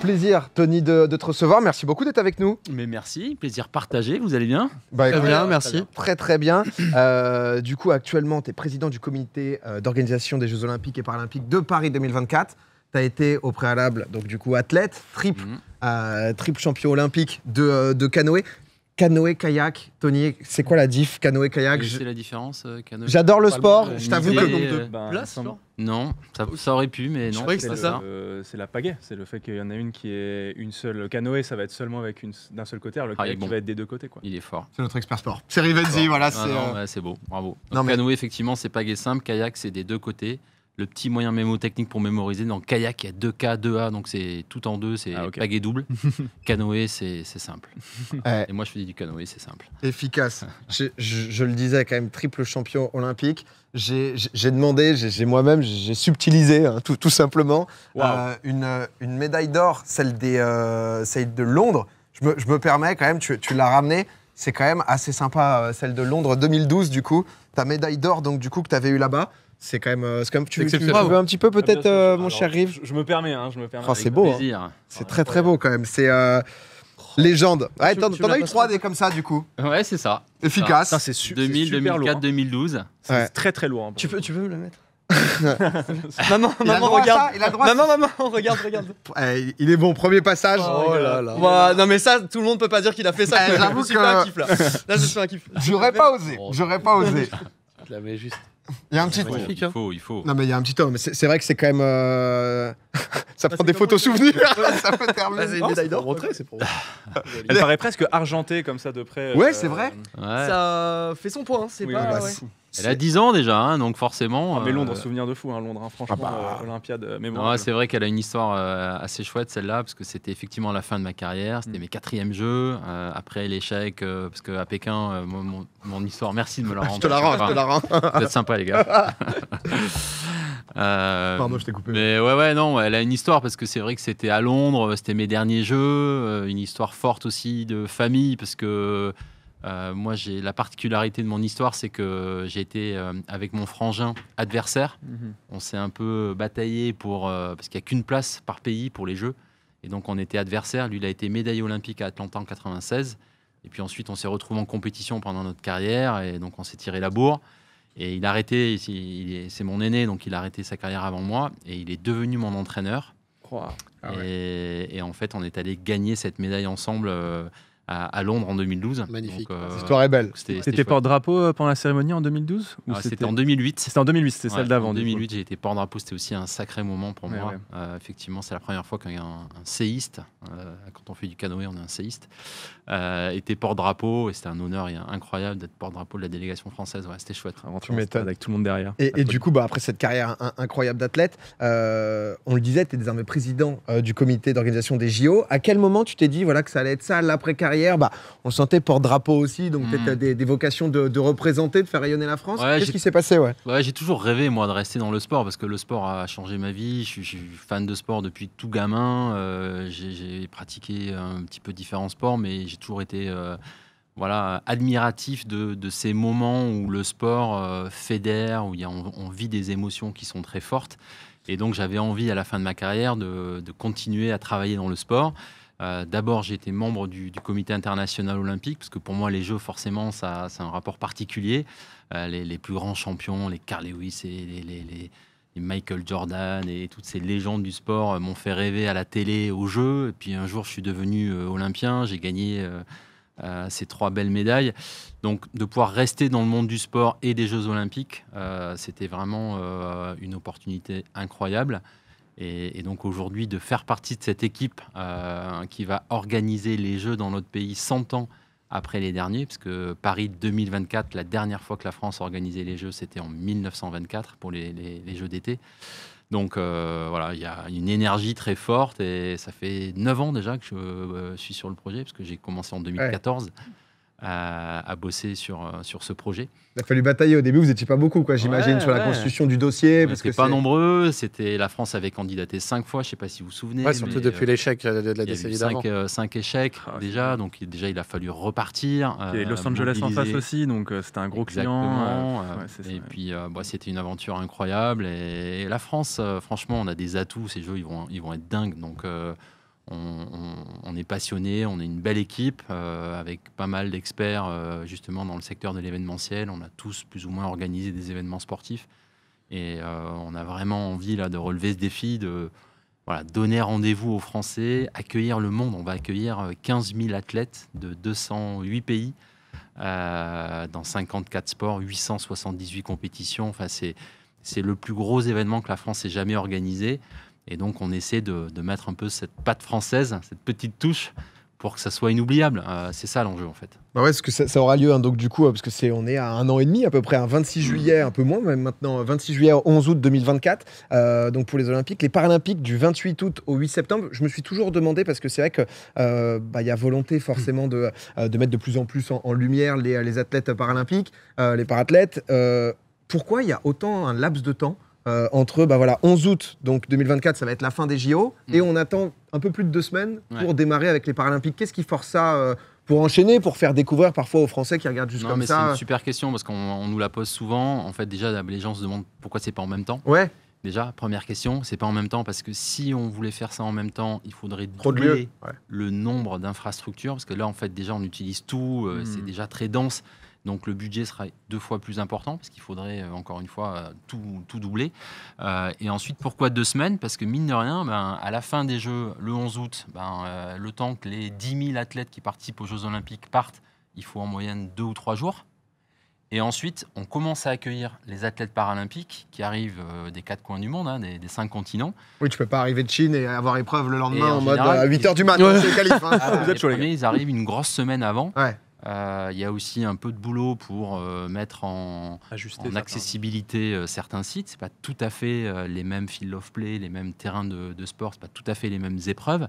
plaisir, Tony, de, te recevoir. Merci beaucoup d'être avec nous. Mais merci, plaisir partagé. Vous allez bien bah, Très bien, merci. Très, très bien. Euh, du coup, actuellement, tu es président du comité euh, d'organisation des Jeux Olympiques et Paralympiques de Paris 2024. Tu as été au préalable, donc du coup, athlète, triple, mm. euh, champion olympique de, de canoë canoë-kayak, Tony, c'est quoi la diff canoë-kayak C'est la différence. Euh, J'adore le sport, euh, je t'avoue que. Euh, de bah, non, ça, aurait pu, mais non. C'est ça. c'est la pagaie, c'est le fait qu'il y en a une qui est une seule. Le canoë, ça va être seulement avec d'un seul côté, alors le ah, kayak va être des deux côtés. Quoi. Il est fort. C'est notre expert sport. C'est Rivenzi, voilà. c'est ah beau, bravo. Canoë, effectivement, c'est pagaie simple, kayak, c'est des deux côtés le petit moyen mémotechnique pour mémoriser. Dans kayak, il y a deux k 2A, donc c'est tout en deux, c'est ah, double. canoë, c'est simple. Et moi, je fais du canoë, c'est simple. Efficace. je, le disais, quand même, triple champion olympique. J'ai demandé, j'ai moi-même, j'ai subtilisé, hein, tout, simplement, euh, une, une, médaille d'or, celle, des, euh, de Londres. Je me, permets quand même, tu, l'as ramenée c'est quand même assez sympa, euh, celle de Londres 2012, du coup, ta médaille d'or, donc du coup, que tu avais eu là-bas. C'est quand même, euh, c'est quand même tu, tu, un petit peu ah, peut-être, euh, mon cher Rive. Je, me permets, hein, je me permets. Ah, c'est beau, hein. c'est très très beau quand même. C'est euh, légende. Ouais, t'en, as eu 3D comme ça du coup. Ouais, c'est ça. Efficace. c'est super. 2004, 2012. Hein. C'est très très loin. Hein, tu peux, tu peux me le mettre. maman, maman, regarde. non, non, regarde, regarde. il est bon, premier passage. Oh, là là. non mais ça, tout le monde peut pas dire qu'il a fait ça. Eh, j'avoue que. Un kiff, là. là, je fais un kiff. J'aurais pas osé. Oh. J'aurais pas osé. Je la mets juste. Il y a un petit. Ouais, il hein. faut, il faut. Non, mais il y a un petit Mais C'est vrai que c'est quand même. Euh, ça ah, prend des photos souvenirs. ça peut terminer. Ah, c'est une médaille d'or. c'est pour. Elle paraît presque argentée comme ça de près. Ouais, euh, c'est vrai. Ça fait son point. Hein, c'est pas. Ah bah ouais. Elle a 10 ans déjà, hein, donc forcément. Ah, mais Londres, euh, souvenir de fou, hein, Londres, hein, franchement, ah bah. euh, Olympiade. Euh, mais bon, c'est vrai qu'elle a une histoire assez chouette celle-là, parce que c'était effectivement la fin de ma carrière, c'était mm. mes quatrièmes jeux. après l'échec, parce qu'à Pékin, mon, mon, histoire, merci de me la rendre. je te la rends, je te la rends. Vous êtes sympa, les gars. Pardon, je t'ai coupé. Mais ouais, ouais, non, elle a une histoire parce que c'est vrai que c'était à Londres, c'était mes derniers jeux, une histoire forte aussi de famille parce que euh, moi, j'ai la particularité de mon histoire, c'est que j'ai été euh, avec mon frangin adversaire. Mhm. On s'est un peu bataillé pour euh, parce qu'il n'y a qu'une place par pays pour les Jeux, et donc on était adversaire. Lui, il a été médaillé olympique à Atlanta en 96, et puis ensuite on s'est retrouvé en compétition pendant notre carrière, et donc on s'est tiré la bourre. Et il a arrêté. C'est mon aîné, donc il a arrêté sa carrière avant moi, et il est devenu mon entraîneur. Ah et, et, en fait, on est allé gagner cette médaille ensemble à, Londres en 2012. Magnifique. Euh, L'histoire est belle. C'était porte-drapeau euh, pendant la cérémonie en 2012 ah, C'était en 2008. C'était en 2008, c'était celle d'avant. En 2008, j'ai été porte-drapeau. C'était aussi un sacré moment pour moi. Euh, effectivement, c'est la première fois qu'un un séiste, quand on fait du canoë, on est un séiste, était porte-drapeau. Et c'était un honneur incroyable d'être porte-drapeau de la délégation française. Ouais, c'était chouette. Avant tout, avec tout le monde derrière. Et, du coup, bah, après cette carrière incroyable d'athlète, on le disait, tu es désormais président du comité d'organisation des JO. À quel moment tu t'es dit voilà, que ça allait être ça l'après-carrière bah, on sentait porte-drapeau aussi, donc tu peut hmm. des, vocations de, représenter, de faire rayonner la France. Qu'est-ce qui s'est passé ouais, J'ai toujours rêvé, moi, de rester dans le sport, parce que le sport a changé ma vie. Je suis, fan de sport depuis tout gamin. Euh, j'ai pratiqué un petit peu différents sports, mais j'ai toujours été... Euh, voilà, admiratif de, ces moments où le sport euh, fédère, où on, vit des émotions qui sont très fortes. Et donc j'avais envie à la fin de ma carrière de continuer à travailler dans le sport. Euh, d'abord, j'ai été membre du, comité international olympique, parce que pour moi, les Jeux, forcément, ça, c'est un rapport particulier. Euh, les, plus grands champions, les Carl Lewis et les, les Michael Jordan et toutes ces légendes du sport euh, m'ont fait rêver à la télé, aux Jeux. Et puis un jour, je suis devenu olympien, j'ai gagné ces trois belles médailles. Donc de pouvoir rester dans le monde du sport et des Jeux olympiques, c'était vraiment une opportunité incroyable. Et, donc aujourd'hui, de faire partie de cette équipe euh, qui va organiser les Jeux dans notre pays 100 ans après les derniers, puisque Paris 2024, la dernière fois que la France organisait les Jeux, c'était en 1924 pour les, Jeux d'été. Donc euh, voilà, il y a une énergie très forte et ça fait 9 ans déjà que je, euh, suis sur le projet, parce que j'ai commencé en 2014 à, bosser sur, euh, sur ce projet. Il a fallu batailler au début, vous n'étiez pas beaucoup, quoi, j'imagine, sur la constitution du dossier. parce que pas nombreux, c'était la France avait candidaté cinq fois, je ne sais pas si vous vous souvenez. surtout depuis euh, l'échec euh, de, la décennie d'avant. Cinq, échecs ah, déjà, donc déjà il a fallu repartir. et Los Angeles en face aussi, donc c'était un gros client. et puis bah, c'était une aventure incroyable. Et, la France, franchement, on a des atouts, ces jeux ils vont, ils vont être dingues. Donc on, est passionné, on est une belle équipe euh, avec pas mal d'experts euh, justement dans le secteur de l'événementiel. On a tous plus ou moins organisé des événements sportifs et euh, on a vraiment envie là de relever ce défi, de donner rendez-vous aux Français, accueillir le monde. On va accueillir 15 000 athlètes de 208 pays dans 54 sports, 878 compétitions. Enfin, c'est le plus gros événement que la France ait jamais organisé. Et donc, on essaie de, mettre un peu cette patte française, cette petite touche, pour que ça soit inoubliable. Euh, c'est ça l'enjeu, en fait. Bah ouais, parce que ça, aura lieu, hein, donc du coup, euh, parce que c'est, on est à un an et demi à peu près, un hein, 26 juillet, un peu moins même maintenant, 26 euh, juillet, 11 août 2024, donc pour les Olympiques, les Paralympiques du 28 août au 8 septembre. Je me suis toujours demandé parce que c'est vrai que euh, bah, y a volonté forcément de, de mettre de plus en plus en, lumière les, les, athlètes paralympiques, les parathlètes. pourquoi il y a autant un laps de temps euh, entre bah voilà, 11 août, donc 2024, ça va être la fin des JO, mm. et on attend un peu plus de deux semaines pour démarrer avec les Paralympiques. Qu'est-ce qui force ça euh, pour enchaîner, pour faire découvrir parfois aux Français qui regardent juste non, mais C'est une euh, super question parce qu'on nous la pose souvent. En fait, déjà, les gens se demandent pourquoi c'est pas en même temps. Ouais. Déjà, première question, c'est pas en même temps parce que si on voulait faire ça en même temps, il faudrait doubler le nombre d'infrastructures parce que là, en fait, déjà, on utilise tout, mm. c'est déjà très dense. Donc le budget sera deux fois plus important parce qu'il faudrait euh, encore une fois euh, tout, tout doubler. Euh, et ensuite, pourquoi deux semaines Parce que mine de rien, ben, à la fin des Jeux, le 11 août, ben, le temps que les 10 000 athlètes qui participent aux Jeux Olympiques partent, il faut en moyenne deux ou trois jours. Et ensuite, on commence à accueillir les athlètes paralympiques qui arrivent des quatre coins du monde, hein, des, cinq continents. Oui, tu ne peux pas arriver de Chine et avoir épreuve le lendemain en, mode à 8h du matin, hein, c'est hein. Ah, Vous êtes ils arrivent une grosse semaine avant. Il euh, y a aussi un peu de boulot pour euh, mettre en, accessibilité euh, certains sites. C'est pas tout à fait les mêmes fields of play, les mêmes terrains de, de sport, c'est pas tout à fait les mêmes épreuves.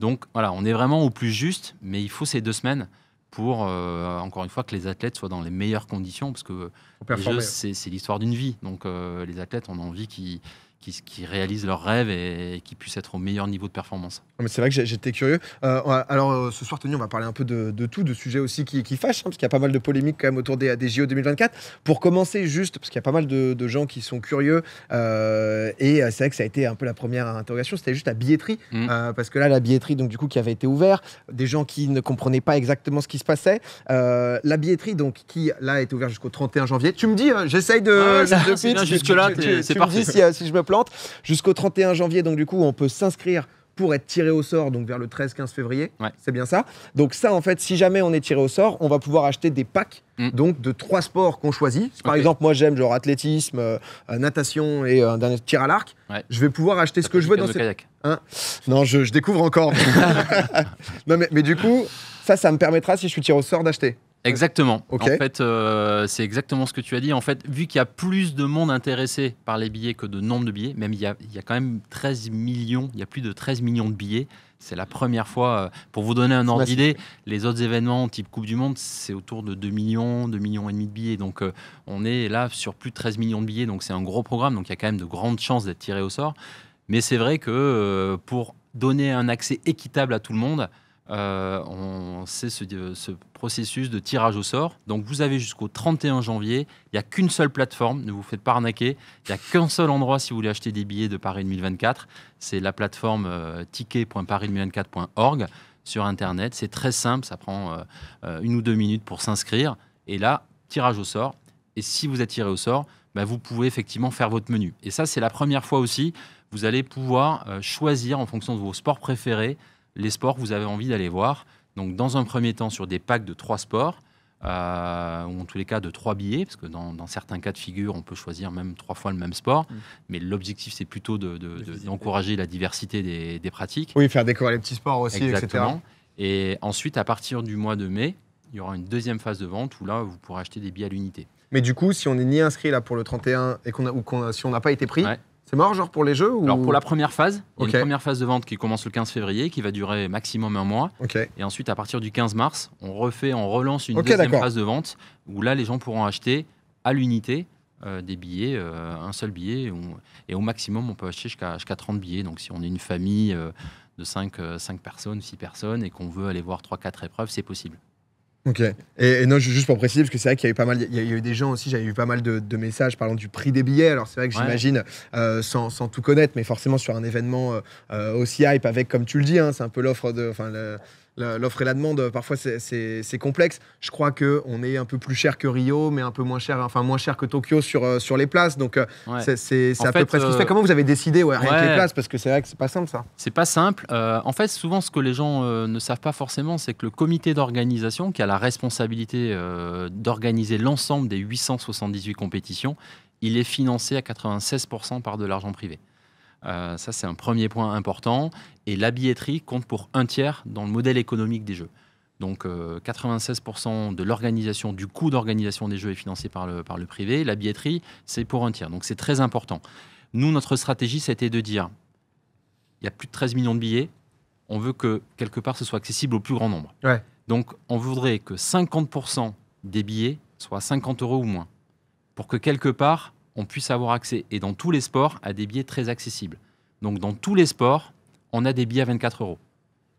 Donc voilà, on est vraiment au plus juste, mais il faut ces deux semaines pour, encore une fois, que les athlètes soient dans les meilleures conditions, parce que les c'est l'histoire d'une vie. Donc les athlètes, on a envie qu'ils qui, réalisent leurs rêves et, qui puissent être au meilleur niveau de performance. C'est vrai que j'étais curieux. Euh, alors euh, ce soir, tenu, on va parler un peu de, tout, de sujets aussi qui, fâchent, hein, parce qu'il y a pas mal de polémiques quand même autour des, JO 2024. Pour commencer, juste, parce qu'il y a pas mal de, gens qui sont curieux, euh, et c'est vrai que ça a été un peu la première interrogation, c'était juste la billetterie, mm. parce que là, la billetterie, donc du coup, qui avait été ouverte, des gens qui ne comprenaient pas exactement ce qui se passait. la billetterie, donc, qui là est ouverte jusqu'au 31 janvier. Tu me dis, j'essaye de, ah Jusque-là, c'est parti. si, si je me plante. Jusqu'au 31 janvier, donc du coup, on peut s'inscrire pour être tiré au sort, donc vers le 13-15 février. C'est bien ça. Donc ça, en fait, si jamais on est tiré au sort, on va pouvoir acheter des packs mm. donc de trois sports qu'on choisit. Par exemple, moi j'aime genre athlétisme, euh, natation et euh, un dernier tir à l'arc. Je vais pouvoir acheter ce que je veux dans ce hein non, je, je, découvre encore. non, mais, mais du coup, ça, ça me permettra si je suis tiré au sort d'acheter. Exactement. En fait, euh, c'est exactement ce que tu as dit. En fait, vu qu'il y a plus de monde intéressé par les billets que de nombre de billets, même il y a, quand même 13 millions, il y a plus de 13 millions de billets. C'est la première fois, euh, pour vous donner un ordre d'idée, les autres événements type Coupe du Monde, c'est autour de 2 millions, 2 millions et demi de billets. Donc euh, on est là sur plus de 13 millions de billets, donc c'est un gros programme, donc il y a quand même de grandes chances d'être tiré au sort. Mais c'est vrai que pour donner un accès équitable à tout le monde, euh, on sait ce, processus de tirage au sort. Donc vous avez jusqu'au 31 janvier, il n'y a qu'une seule plateforme, ne vous faites pas arnaquer, il n'y a qu'un seul endroit si vous voulez acheter des billets de Paris 2024, c'est la plateforme euh, ticket.paris2024.org sur Internet, c'est très simple, ça prend euh, une ou deux minutes pour s'inscrire, et là, tirage au sort, et si vous êtes tiré au sort, bah, vous pouvez effectivement faire votre menu. Et ça, c'est la première fois aussi, vous allez pouvoir choisir en fonction de vos sports préférés, les sports vous avez envie d'aller voir. Donc, dans un premier temps, sur des packs de trois sports, euh, ou en tous les cas de trois billets, parce que dans, certains cas de figure, on peut choisir même trois fois le même sport. Mm. Mais l'objectif, c'est plutôt d'encourager la diversité des, pratiques. Oui, faire découvrir les petits sports aussi, etc. Et ensuite, à partir du mois de mai, il y aura une deuxième phase de vente où là, vous pourrez acheter des billets à l'unité. Mais du coup, si on n'est ni inscrit là pour le 31 et qu'on ou si on n'a pas été pris, c'est mort, genre pour les jeux Alors pour la première phase, il y a une première phase de vente qui commence le 15 février, qui va durer maximum un mois. Et ensuite, à partir du 15 mars, on refait, on relance une deuxième phase de vente où là, les gens pourront acheter à l'unité euh, des billets, euh, un seul billet. et au maximum, on peut acheter jusqu'à 30 billets. Donc si on est une famille euh, de 5, 5 personnes, 6 personnes et qu'on veut aller voir 3-4 épreuves, c'est possible. Ok. Et, non, juste pour préciser, parce que c'est vrai qu'il y a eu pas mal, il y eu des gens aussi, j'avais eu pas mal de, messages parlant du prix des billets. Alors c'est vrai que j'imagine, euh, sans, tout connaître, mais forcément sur un événement euh, euh, aussi hype, avec comme tu le dis, hein, c'est un peu l'offre de, enfin L'offre et la demande, parfois, c'est complexe. Je crois qu'on est un peu plus cher que Rio, mais un peu moins cher, enfin moins cher que Tokyo sur, euh, sur les places. Donc, euh, c'est à peu près ce qui se euh, fait. Comment vous avez décidé ouais, les places Parce que c'est vrai que c'est pas simple, ça. C'est pas simple. en fait, souvent, ce que les gens ne savent pas forcément, c'est que le comité d'organisation, qui a la responsabilité d'organiser l'ensemble des 878 compétitions, il est financé à 96% par de l'argent privé. Euh, ça, c'est un premier point important. Et la billetterie compte pour un tiers dans le modèle économique des jeux. Donc 96% euh, de l'organisation, du coût d'organisation des jeux est financé par le, privé. La billetterie, c'est pour un tiers. Donc c'est très important. Nous, notre stratégie, c'était de dire, il y a plus de 13 millions de billets, on veut que quelque part ce soit accessible au plus grand nombre. Donc on voudrait que 50% des billets soient 50 euros ou moins, pour que quelque part on puisse avoir accès, et dans tous les sports, à des billets très accessibles. Donc dans tous les sports, on a des billets à 24 euros.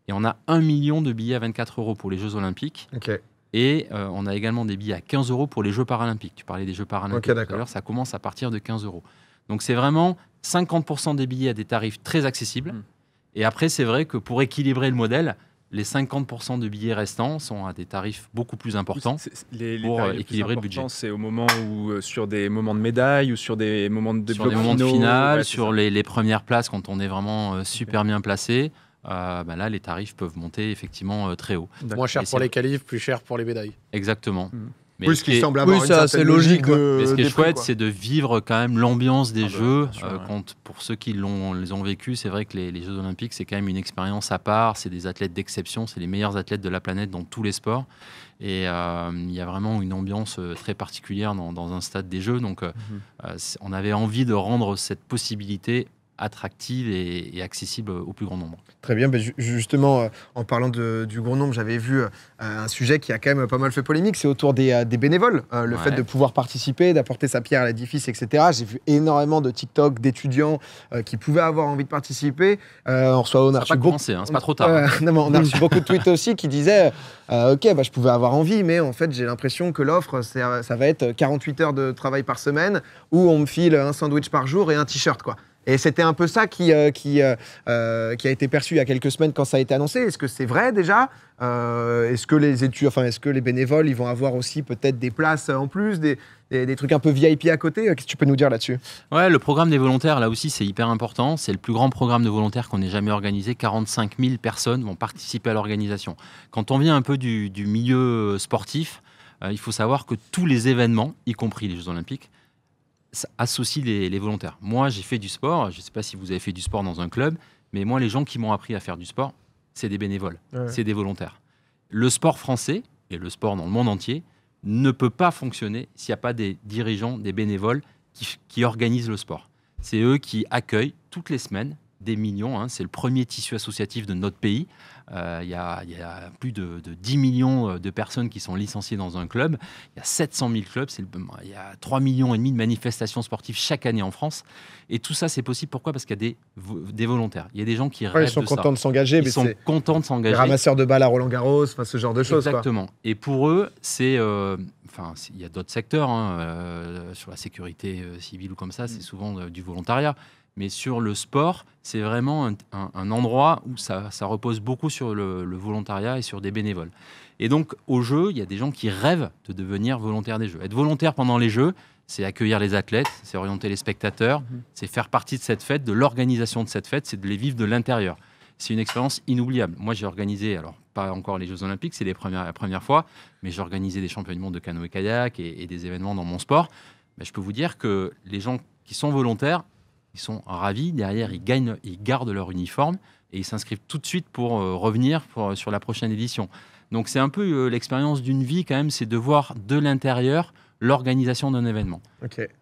Et on a un million de billets à 24 euros pour les Jeux Olympiques. Et euh, on a également des billets à 15 euros pour les Jeux Paralympiques. Tu parlais des Jeux Paralympiques tout ça commence à partir de 15 euros. Donc c'est vraiment 50% des billets à des tarifs très accessibles. Hmm. Et après, c'est vrai que pour équilibrer le modèle, les 50% de billets restants sont à des tarifs beaucoup plus importants pour euh, équilibrer le budget. C'est au moment où, euh, sur des moments de médaille ou sur des moments de sur des de finale, sur les, premières places quand on est vraiment euh, super bien placé. Bah là, les tarifs peuvent monter effectivement très haut. Moins cher pour les qualifs, plus cher pour les médailles. Exactement. Hmm oui, ce qui semble avoir ça, c'est logique. Euh, ce qui est chouette, c'est de vivre quand même l'ambiance des ah bah, Jeux. Euh, pour ceux qui l'ont, les ont vécu, c'est vrai que les, Jeux Olympiques, c'est quand même une expérience à part. C'est des athlètes d'exception, c'est les meilleurs athlètes de la planète dans tous les sports. Et euh, il y a vraiment une ambiance très particulière dans, un stade des Jeux. Donc, mhm. on avait envie de rendre cette possibilité attractive et, accessible au plus grand nombre. Très bien, ben, justement, euh, en parlant du grand nombre, j'avais vu euh, un sujet qui a quand même pas mal fait polémique, c'est autour des, euh, bénévoles, le fait de pouvoir participer, d'apporter sa pierre à l'édifice, etc. J'ai vu énormément de TikTok d'étudiants qui pouvaient avoir envie de participer. on reçoit, on a beaucoup, hein, c'est pas trop tard. on beaucoup de tweets aussi qui disaient, ok, bah, je pouvais avoir envie, mais en fait j'ai l'impression que l'offre, ça va être 48 heures de travail par semaine, où on me file un sandwich par jour et un t-shirt, quoi. Et c'était un peu ça qui, euh, qui, euh, euh, qui a été perçu il y a quelques semaines quand ça a été annoncé. Est-ce que c'est vrai déjà Est-ce que les enfin, est-ce que les bénévoles, ils vont avoir aussi peut-être des places en plus, des, trucs un peu VIP à côté Qu'est-ce que tu peux nous dire là-dessus Ouais, le programme des volontaires, là aussi, c'est hyper important. C'est le plus grand programme de volontaires qu'on ait jamais organisé. 45 000 personnes vont participer à l'organisation. Quand on vient un peu du milieu sportif, il faut savoir que tous les événements, y compris les Jeux Olympiques, associe les, volontaires. Moi, j'ai fait du sport. Je ne sais pas si vous avez fait du sport dans un club, mais moi, les gens qui m'ont appris à faire du sport, c'est des bénévoles, c'est des volontaires. Le sport français et le sport dans le monde entier ne peut pas fonctionner s'il n'y a pas des dirigeants, des bénévoles qui, organisent le sport. C'est eux qui accueillent toutes les semaines des millions. Hein. c'est le premier tissu associatif de notre pays. Euh, il y, a plus de, 10 millions euh, de personnes qui sont licenciées dans un club. Il y a 700 000 clubs. Il y a 3 millions et demi de manifestations sportives chaque année en France. Et tout ça, c'est possible. Pourquoi Parce qu'il y a des, volontaires. Il y a des gens qui de ça. Ils sont contents de s'engager. Ils sont contents de s'engager. Les ramasseurs de balles à Roland Garros, enfin, ce genre de choses. Exactement. Et pour eux, c'est euh, enfin, il y a d'autres secteurs hein, sur la sécurité civile ou comme ça, c'est mm. souvent du volontariat. Mais sur le sport, c'est vraiment un, endroit où ça, repose beaucoup sur le, volontariat et sur des bénévoles. Et donc, au jeu, il y a des gens qui rêvent de devenir volontaires des jeux. Être volontaire pendant les jeux, c'est accueillir les athlètes, c'est orienter les spectateurs, mhm. c'est faire partie de cette fête, de l'organisation de cette fête, c'est de les vivre de l'intérieur. C'est une expérience inoubliable. Moi, j'ai organisé, alors pas encore les Jeux Olympiques, c'est les premières, la première fois, mais j'ai organisé des championnats du monde de canoë-kayak et, et, des événements dans mon sport. je peux vous dire que les gens qui sont volontaires ils sont ravis. Derrière, ils, gagnent, ils gardent leur uniforme et ils s'inscrivent tout de suite pour euh, revenir pour, euh, sur la prochaine édition. Donc c'est un peu euh, l'expérience d'une vie quand même, c'est de voir de l'intérieur l'organisation d'un événement.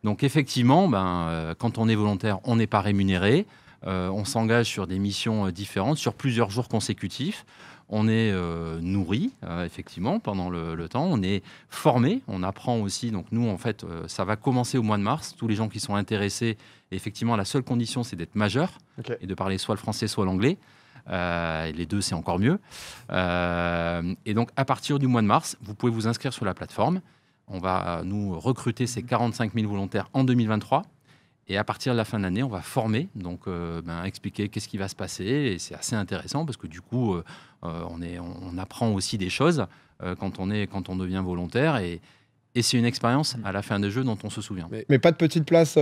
Donc effectivement, ben, quand on est volontaire, on n'est pas rémunéré. on s'engage sur des missions différentes, sur plusieurs jours consécutifs. On est nourri, effectivement, pendant le, temps. On est formé, on apprend aussi. Donc nous, en fait, ça va commencer au mois de mars. Tous les gens qui sont intéressés, effectivement, la seule condition, c'est d'être majeur et de parler soit le français, soit l'anglais. Euh, les deux, c'est encore mieux. Euh, et donc, à partir du mois de mars, vous pouvez vous inscrire sur la plateforme. On va euh, nous recruter ces 45 000 volontaires en 2023. Et à partir de la fin de l'année, on va former, donc ben, expliquer qu'est-ce qui va se passer. Et c'est assez intéressant parce que du coup, on, est, on, apprend aussi des choses quand, on est, quand on devient volontaire. Et, c'est une expérience mm. à la fin des jeux dont on se souvient. Mais, mais pas de petite place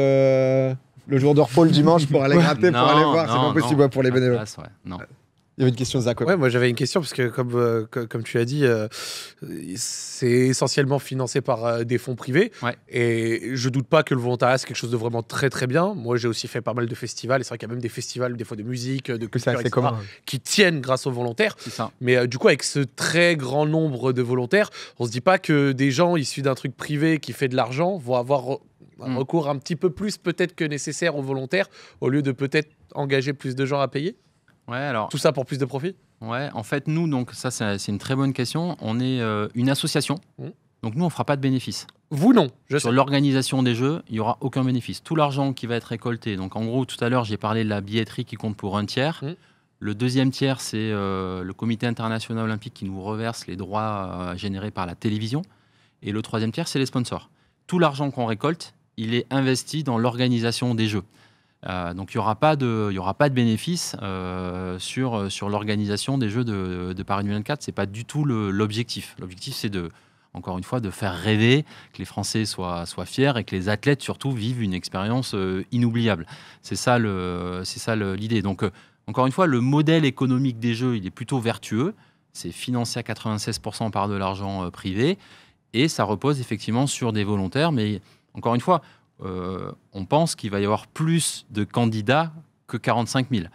le jour de repos le dimanche pour aller gratter, pour aller voir. C'est pas possible pour les bénévoles. non. Il y avait une question, Zach. Ouais, moi j'avais une question parce que comme, euh, comme tu as dit, euh, c'est essentiellement financé par euh, des fonds privés. Et je doute pas que le volontariat c'est quelque chose de vraiment très très bien. Moi j'ai aussi fait pas mal de festivals. Et C'est vrai qu'il y a même des festivals des fois de musique, de culture, etc., qui tiennent grâce aux volontaires. Ça. Mais du coup avec ce très grand nombre de volontaires, on se dit pas que des gens issus d'un truc privé qui fait de l'argent vont avoir un bah, hmm. recours un petit peu plus peut-être que nécessaire aux volontaires, au lieu de peut-être engager plus de gens à payer Ouais, alors... Tout ça pour plus de profit Ouais, en fait, nous, donc ça, c'est une très bonne question. On est euh, une association, hmm. donc nous, on ne fera pas de bénéfice. Vous non. Je Sur l'organisation des jeux, il n'y aura aucun bénéfice. Tout l'argent qui va être récolté, donc en gros, tout à l'heure, j'ai parlé de la billetterie qui compte pour un tiers. Hmm. Le deuxième tiers, c'est euh, le Comité international olympique qui nous reverse les droits euh, générés par la télévision. Et le troisième tiers, c'est les sponsors. Tout l'argent qu'on récolte, il est investi dans l'organisation des Jeux. Euh, donc il n'y aura, pas de, de bénéfice euh, sur, sur l'organisation des Jeux de, Paris 2024. Ce n'est pas du tout l'objectif. L'objectif, c'est de, encore une fois, de faire rêver, que les Français soient, soient fiers et que les athlètes surtout vivent une expérience euh, inoubliable. C'est ça l'idée. Donc, encore une fois, le modèle économique des Jeux, il est plutôt vertueux. C'est financé à 96% par de l'argent privé et ça repose effectivement sur des volontaires, mais encore une fois, euh, on pense qu'il va y avoir plus de candidats que 45 000.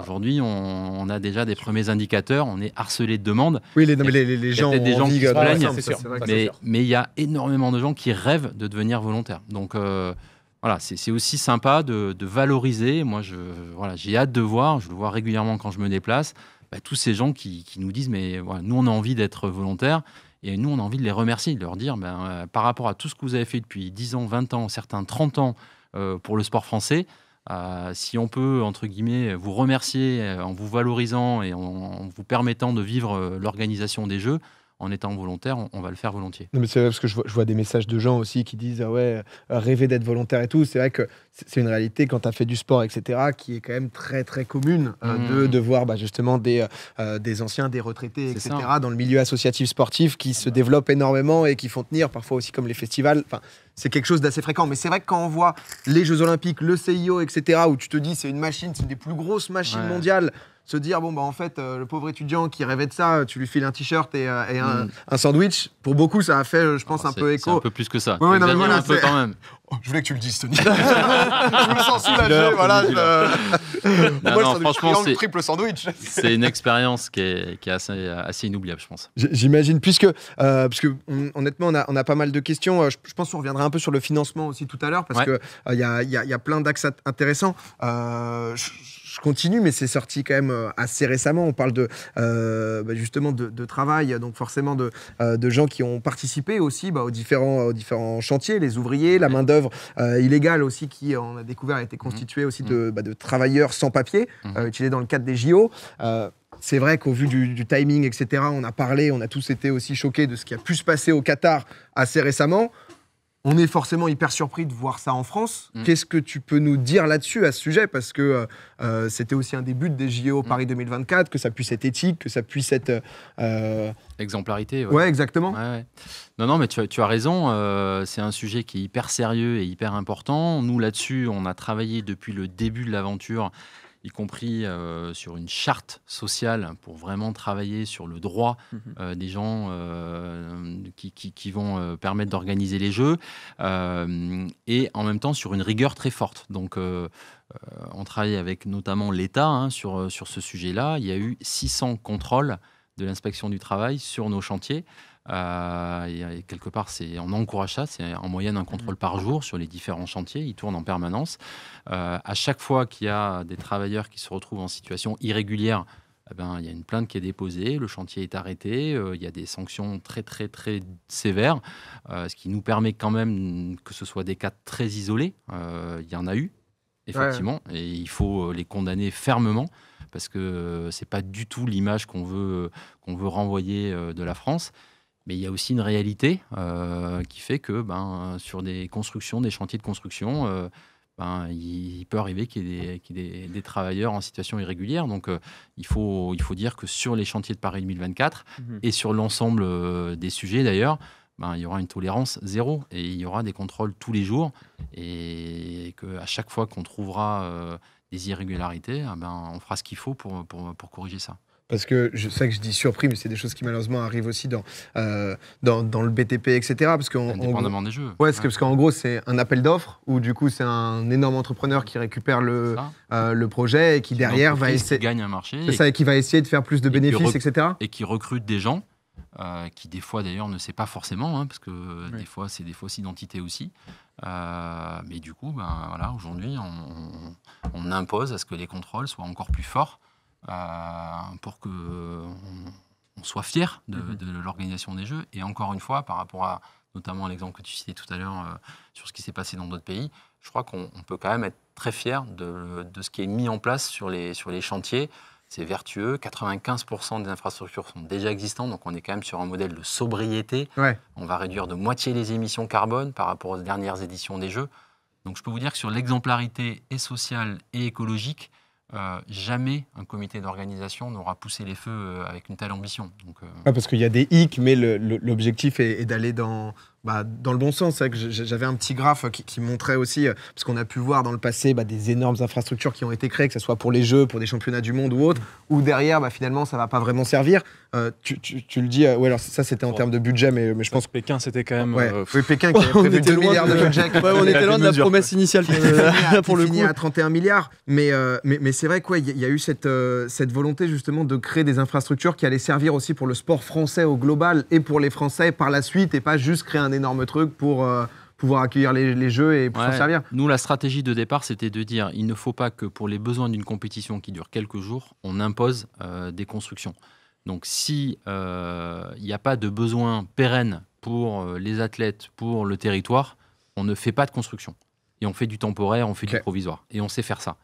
Aujourd'hui, on, a déjà des premiers indicateurs, on est harcelé de demandes. Oui, les, les, gens ont des gens qui mais il y a énormément de gens qui rêvent de devenir volontaires. Donc euh, voilà, c'est aussi sympa de, valoriser. Moi, je voilà, j'ai hâte de voir, je le vois régulièrement quand je me déplace, bah, tous ces gens qui, nous disent mais nous on a envie d'être volontaires. Et nous, on a envie de les remercier, de leur dire, ben, euh, par rapport à tout ce que vous avez fait depuis 10 ans, 20 ans, certains 30 ans euh, pour le sport français, euh, si on peut, entre guillemets, vous remercier en vous valorisant et en vous permettant de vivre l'organisation des Jeux, en étant volontaire, on, va le faire volontiers. mais c'est vrai parce que je vois, des messages de gens aussi qui disent ah ouais, euh, rêver d'être volontaire et tout. C'est vrai que c'est une réalité quand tu as fait du sport, etc., qui est quand même très très commune euh, mm. de, de, voir bah, justement des, euh, des anciens, des retraités, etc., dans le milieu associatif sportif qui se développent énormément et qui font tenir parfois aussi comme les festivals. Enfin, c'est quelque chose d'assez fréquent. Mais c'est vrai que quand on voit les Jeux Olympiques, le CIO, etc., où tu te dis c'est une machine, c'est une des plus grosses machines mondiales se dire bon bah en fait euh, le pauvre étudiant qui rêvait de ça, euh, tu lui files un t-shirt et, euh, mm. un, sandwich. Pour beaucoup, ça a fait, je pense, ah, un peu écho. un peu plus que ça. je voulais que tu le dises, Tony. je me sens soulagé. Voilà. Je... non, Moi, le franchement, c'est triple sandwich. c'est une expérience qui est, qui est assez, assez, inoubliable, je pense. J'imagine, puisque, puisque honnêtement, on a, on a, pas mal de questions. Je, pense qu'on reviendra un peu sur le financement aussi tout à l'heure, parce que qu'il y, y, y, a, plein d'axes intéressants. Je, je continue, mais c'est sorti quand même euh, assez récemment. On parle de euh, bah, justement de, travail, donc forcément euh, de, gens qui ont participé aussi bah, aux, différents, différents chantiers, les ouvriers, la main d'œuvre illégale aussi qui on a découvert a été constituée mmh. aussi mmh. Bah, de, travailleurs sans papier, mmh. utilisés dans le cadre des JO. C'est vrai qu'au vu du, du, timing, etc., on a parlé, on a tous été aussi choqués de ce qui a pu se passer au Qatar assez récemment. On est forcément hyper surpris de voir ça en France. Mm. Qu'est-ce que tu peux nous dire là-dessus à ce sujet Parce que euh, euh, c'était aussi un début buts des JO e mm. Paris 2024, que ça puisse être éthique, que ça puisse être. Euh, Exemplarité. Ouais, exactement. Non, non, mais tu, as raison. c'est un sujet qui est hyper sérieux et hyper important. Nous, là-dessus, on a travaillé depuis le début de l'aventure y compris euh, sur une charte sociale pour vraiment travailler sur le droit mmh euh, des gens euh, qui, vont permettre d'organiser les jeux, et en même temps sur une rigueur très forte. Donc on travaille avec notamment l'État hein, sur, sur ce sujet-là. Il y a eu 600 contrôles de l'inspection du travail sur nos chantiers et euh, quelque part, c'est, on encourage ça. C'est en moyenne un contrôle mm. par jour sur les différents chantiers. Ils tournent en permanence. Euh, à chaque fois qu'il y a des travailleurs qui se retrouvent en situation irrégulière, eh ben, il y a une plainte qui est déposée, le chantier est arrêté, euh, il y a des sanctions très très très sévères, ce qui nous permet quand même que ce soit des cas très isolés. il y en a eu, effectivement, et il faut les condamner fermement parce que c'est pas du tout l'image qu'on veut, qu'on veut renvoyer de la France. Mais il y a aussi une réalité euh, qui fait que ben, sur des constructions, des chantiers de construction, euh, ben, il, peut arriver qu'il y ait, des, travailleurs en situation irrégulière. Donc euh, il, faut, il faut dire que sur les chantiers de Paris 2024 mhm. et sur l'ensemble des sujets d'ailleurs, ben, il y aura une tolérance zéro et il y aura des contrôles tous les jours. Et qu'à chaque fois qu'on trouvera des irrégularités, ah ben, on fera ce qu'il faut pour, pour, pour corriger ça parce que je sais que je dis surpris, mais c'est des choses qui malheureusement arrivent aussi dans, euh, le BTP, etc. Parce des jeux. Ouais, parce qu'en gros, c'est un appel d'offres où du coup, c'est un énorme entrepreneur qui récupère le, euh, projet et qui derrière va essayer. un marché. ça, et qui va essayer de faire plus de bénéfices, etc. Et qui recrute des gens. Euh, qui des fois d'ailleurs ne sait pas forcément, hein, parce que des fois c'est des fausses identités aussi. mais du coup, ben, voilà, aujourd'hui, on, impose à ce que les contrôles soient encore plus forts pour que on, soit fier mhm. de, l'organisation des Jeux. Et encore une fois, par rapport à notamment l'exemple que tu citais tout à l'heure euh, sur ce qui s'est passé dans d'autres pays, je crois qu'on peut quand même être très fier de, ce qui est mis en place sur les, sur les chantiers. C'est vertueux. 95% des infrastructures sont déjà existantes, donc on est quand même sur un modèle de sobriété. On va réduire de moitié les émissions carbone par rapport aux dernières éditions des Jeux. Donc je peux vous dire que sur l'exemplarité et sociale et écologique, euh, jamais un comité d'organisation n'aura poussé les feux euh, avec une telle ambition. Euh, ah, parce qu'il y a des hicks, mais l'objectif est d'aller dans, bah, dans le bon sens. C'est que j'avais un petit graphe qui, montrait aussi, euh, parce qu'on a pu voir dans le passé bah, des énormes infrastructures qui ont été créées, que ce soit pour les Jeux, pour des championnats du monde ou autre, mm. où derrière, bah, finalement, ça ne va pas vraiment servir. Euh, tu, le dis, euh, ouais, alors ça c'était en termes de budget, mais, je pense. Pékin, c'était quand même. Ouais. Oui, Pékin qui on était loin de la promesse initiale pour le à 31 milliards. Mais, mais, c'est vrai qu'il y, a eu cette, cette volonté justement de créer des infrastructures qui allaient servir aussi pour le sport français au global et pour les Français par la suite et pas juste créer un énorme truc pour euh, pouvoir accueillir les, jeux et pour s'en servir. Nous, la stratégie de départ, c'était de dire il ne faut pas que pour les besoins d'une compétition qui dure quelques jours, on impose euh, des constructions. Donc, s'il euh, n'y a pas de besoin pérenne pour les athlètes, pour le territoire, on ne fait pas de construction. Et on fait du temporaire, on fait du provisoire. Et on sait faire ça.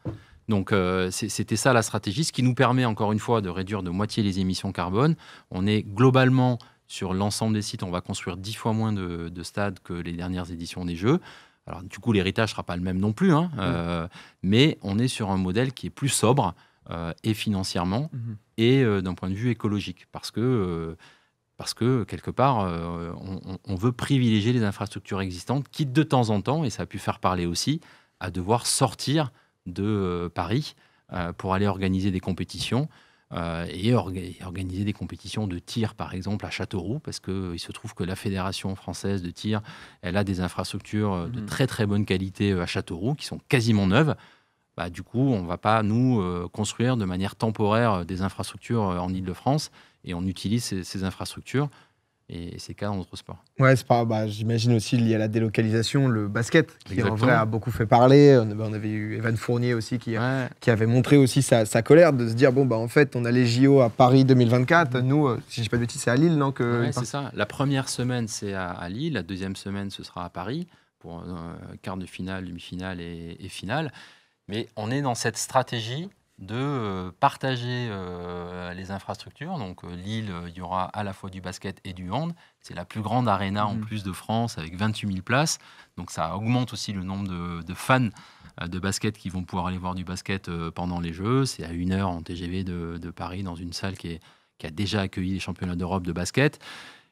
Donc c'était ça la stratégie, ce qui nous permet encore une fois de réduire de moitié les émissions carbone. On est globalement sur l'ensemble des sites, on va construire dix fois moins de, stades que les dernières éditions des Jeux. Alors, du coup, l'héritage ne sera pas le même non plus, hein, mm. euh, mais on est sur un modèle qui est plus sobre euh, et financièrement mm-hmm. et euh, d'un point de vue écologique, parce que, parce que quelque part, on, veut privilégier les infrastructures existantes, qui de temps en temps, et ça a pu faire parler aussi, à devoir sortir de Paris pour aller organiser des compétitions. Euh, et, organiser des compétitions de tir, par exemple, à Châteauroux, parce qu'il euh, se trouve que la Fédération française de tir, elle a des infrastructures euh, de mmh. très très bonne qualité à Châteauroux, qui sont quasiment neuves. Bah, du coup, on ne va pas, nous, construire de manière temporaire des infrastructures en Ile-de-France, et on utilise ces infrastructures et le cas dans d'autres sports. Ouais, c'est pas. Bah, J'imagine aussi lié à la délocalisation, le basket, qui en vrai a beaucoup fait parler. On avait eu Evan Fournier aussi qui, qui avait montré aussi sa, sa, colère de se dire bon, bah en fait, on a les JO à Paris 2024. Mm. Nous, euh, si je pas de bêtises, c'est à Lille, donc. Ouais, c'est ça. La première semaine, c'est à, Lille. La deuxième semaine, ce sera à Paris pour un euh, quart de finale, demi-finale et, et finale. Mais on est dans cette stratégie de euh, partager euh, les infrastructures. Donc euh, Lille, il y aura à la fois du basket et du hand. C'est la plus grande arena en mm. plus de France avec 28 000 places. Donc ça augmente aussi le nombre de, fans de basket qui vont pouvoir aller voir du basket pendant les Jeux. C'est à une heure en TGV de, Paris dans une salle qui, qui, a déjà accueilli les championnats d'Europe de basket.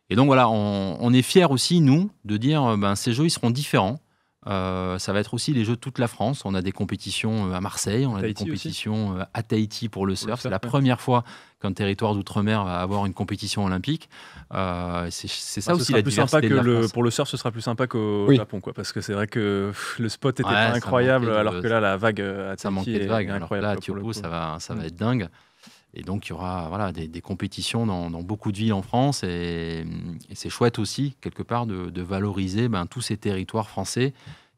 Et donc voilà, on, est fiers aussi, nous, de dire ben, ces Jeux, ils seront différents. Euh, ça va être aussi les jeux de toute la France. On a des compétitions euh, à Marseille, on a des compétitions euh, à Tahiti pour le surf. C'est la première fois qu'un territoire d'outre-mer va avoir une compétition olympique. c'est ça ah, aussi la plus sympa que Pour le surf, ce sera plus sympa qu'au Japon, quoi, parce que c'est vrai que le spot était incroyable, alors que là, la vague à Tahiti ça manquait là, à ça va, ça va mm. être dingue. Et donc, il y aura voilà, des, compétitions dans, beaucoup de villes en France. Et, c'est chouette aussi, quelque part, de, valoriser ben, tous ces territoires français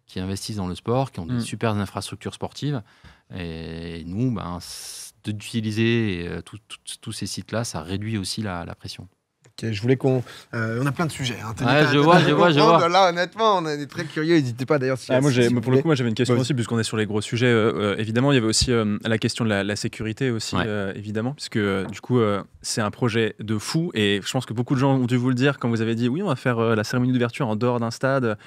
qui investissent dans le sport, qui ont des superbes mm. super infrastructures sportives. Et, nous, ben, d'utiliser euh, tous ces sites-là, ça réduit aussi la pression je voulais qu'on. Euh, on a plein de sujets. Hein, je vois, je vois, je vois. Là, honnêtement, on est très curieux. N'hésitez pas d'ailleurs. Si ah, pour le coup, moi, j'avais une question aussi, puisqu'on est sur les gros sujets. Euh, euh, évidemment, il y avait aussi la question de la, sécurité aussi, évidemment, puisque du coup, c'est un projet de fou. Et je pense que beaucoup de gens ont dû vous le dire quand vous avez dit oui, on va faire la cérémonie d'ouverture en dehors d'un stade,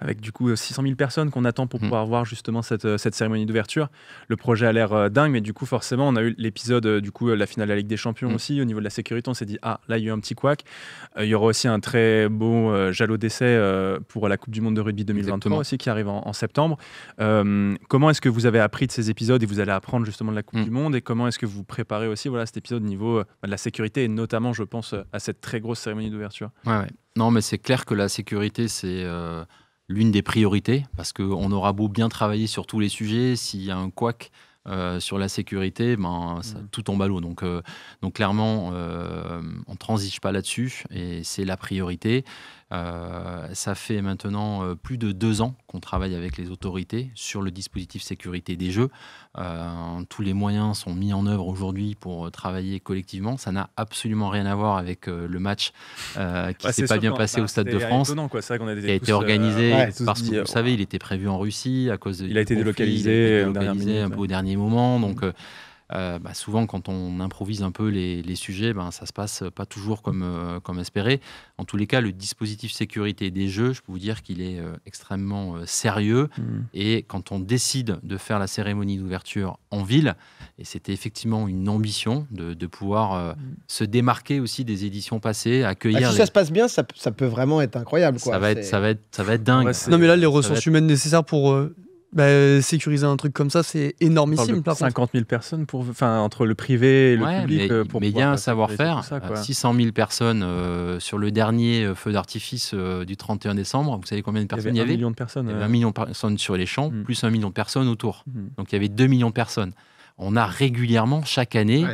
avec du coup 600 000 personnes qu'on attend pour mhm. pouvoir voir justement cette, cette cérémonie d'ouverture. Le projet a l'air dingue, mais du coup, forcément, on a eu l'épisode du coup la finale de la Ligue des Champions mhm. aussi. Au niveau de la sécurité, on s'est dit ah, là, il y a eu un petit quoi euh, il y aura aussi un très beau euh, jalot d'essai euh, pour la Coupe du Monde de rugby 2023 aussi qui arrive en, septembre. comment est-ce que vous avez appris de ces épisodes et vous allez apprendre justement de la Coupe mm. du Monde et comment est-ce que vous préparez aussi voilà, cet épisode niveau bah, de la sécurité et notamment, je pense, à cette très grosse cérémonie d'ouverture Non, mais c'est clair que la sécurité, c'est l'une des priorités, parce qu'on aura beau bien travailler sur tous les sujets, s'il y a un couac euh, sur la sécurité, ben, mm. tout tombe à l'eau. Donc, euh, donc clairement, euh, on ne transige pas là-dessus et c'est la priorité. Euh, ça fait maintenant euh, plus de deux ans qu'on travaille avec les autorités sur le dispositif sécurité des jeux. Euh, tous les moyens sont mis en œuvre aujourd'hui pour travailler collectivement. Ça n'a absolument rien à voir avec le match qui ne s'est pas bien hein. passé au bah, Stade de France. Quoi. a, été organisé parce que vous savez, il était prévu en Russie à cause de. Il a été délocalisé, un peu au dernier moment. Donc. Mm. Euh, bah, souvent quand on improvise un peu les, sujets, ben, ne ça se passe pas toujours comme, euh, comme espéré. En tous les cas, le dispositif sécurité des jeux, je peux vous dire qu'il est euh, extrêmement sérieux. Mmh. Et quand on décide de faire la cérémonie d'ouverture en ville, et c'était effectivement une ambition de, pouvoir mmh. se démarquer aussi des éditions passées, bah, accueillir. si ça se passe bien, ça, peut vraiment être incroyable. Ça, va être, ça, va ça va être dingue. non, mais là, les ressources humaines nécessaires pour bah, sécuriser un truc comme ça, c'est énormissime. 50 000 personnes pour, enfin, entre le privé et le public. Mais, euh, pour il y a un savoir-faire. 600 000 euh, personnes euh, sur le dernier feu d'artifice du 31 décembre. Vous savez combien de personnes il y avait, il y million de personnes. Il y avait un million de personnes sur les champs, mm. plus un million de personnes autour. Mm. Donc il y avait 2 millions de personnes. On a régulièrement, chaque année,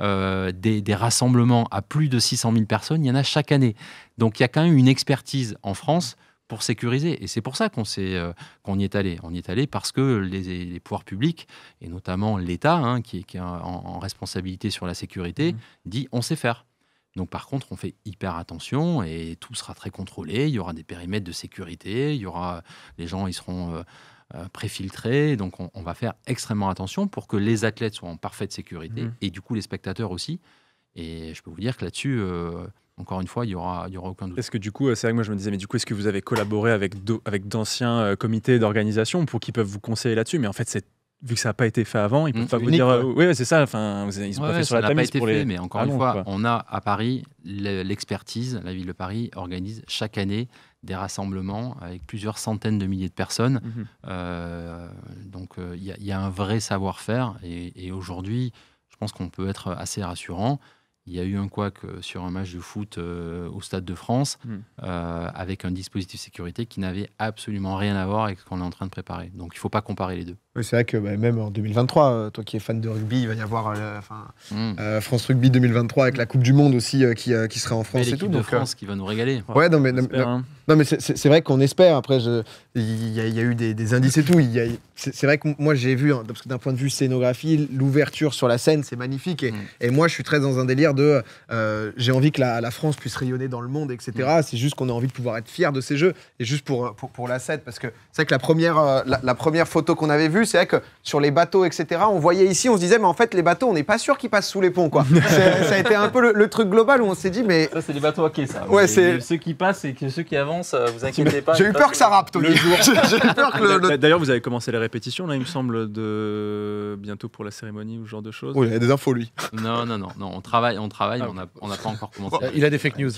des, des, rassemblements à plus de 600 000 personnes, il y en a chaque année. Donc il y a quand même une expertise en France pour sécuriser. Et c'est pour ça qu'on euh, qu'on y est allé. On y est allé parce que les, pouvoirs publics, et notamment l'État, hein, qui, est en, responsabilité sur la sécurité, mmh. dit on sait faire. Donc par contre, on fait hyper attention et tout sera très contrôlé. Il y aura des périmètres de sécurité, il y aura les gens, ils seront euh, euh, préfiltrés. Donc on, va faire extrêmement attention pour que les athlètes soient en parfaite sécurité mmh. et du coup les spectateurs aussi. Et je peux vous dire que là-dessus, encore une fois, il y aura, y aura aucun doute. Est-ce que du coup, euh, c'est vrai que moi je me disais, mais du coup, est-ce que vous avez collaboré avec avec d'anciens euh, comités d'organisation pour qu'ils peuvent vous conseiller là-dessus Mais en fait, c'est vu que ça n'a pas été fait avant, ils ne peuvent mmh, pas vous dire. Euh, oui, c'est ça. Enfin, ils ne sont pas fait sur la table. pour fait, Mais encore une fois, on a à Paris l'expertise. La ville de Paris organise chaque année des rassemblements avec plusieurs centaines de milliers de personnes. Mmh donc, il y, a un vrai savoir-faire. Et, et aujourd'hui, je pense qu'on peut être assez rassurant il y a eu un couac euh, sur un match de foot euh, au Stade de France hmm. euh, avec un dispositif sécurité qui n'avait absolument rien à voir avec ce qu'on est en train de préparer. Donc il ne faut pas comparer les deux c'est vrai que bah, même en 2023, euh, toi qui es fan de rugby, il va y avoir euh, mm. euh, France Rugby 2023 avec la Coupe du Monde aussi qui, qui, sera en France et tout. de France qui va nous régaler. Ouais, non, mais, non, hein. mais c'est vrai qu'on espère. Après, il y, y, a eu des, indices et tout. C'est vrai que moi, j'ai vu, hein, parce que d'un point de vue scénographie, l'ouverture sur la scène, c'est magnifique. Et, mm. et, moi, je suis très dans un délire de j'ai envie que la, France puisse rayonner dans le monde, etc. Mm. C'est juste qu'on a envie de pouvoir être fier de ces jeux. Et juste pour, pour, la scène, parce que c'est vrai que la première, la, la première photo qu'on avait vue, c'est vrai que sur les bateaux, etc., on voyait ici, on se disait, mais en fait, les bateaux, on n'est pas sûr qu'ils passent sous les ponts, quoi. ça a été un peu le, truc global où on s'est dit, mais. Ça, c'est des bateaux ok, ça. Ouais, c'est. Ceux qui passent et que ceux qui avancent, euh, vous inquiétez pas. J'ai eu peur que ça rappe, Tony. D'ailleurs, vous avez commencé les répétitions, là, il me semble, de bientôt pour la cérémonie ou genre de choses. Oui, il y a des infos, lui. Non, non, non, non on travaille, on travaille, ah. on n'a pas encore commencé. Il a des fake news.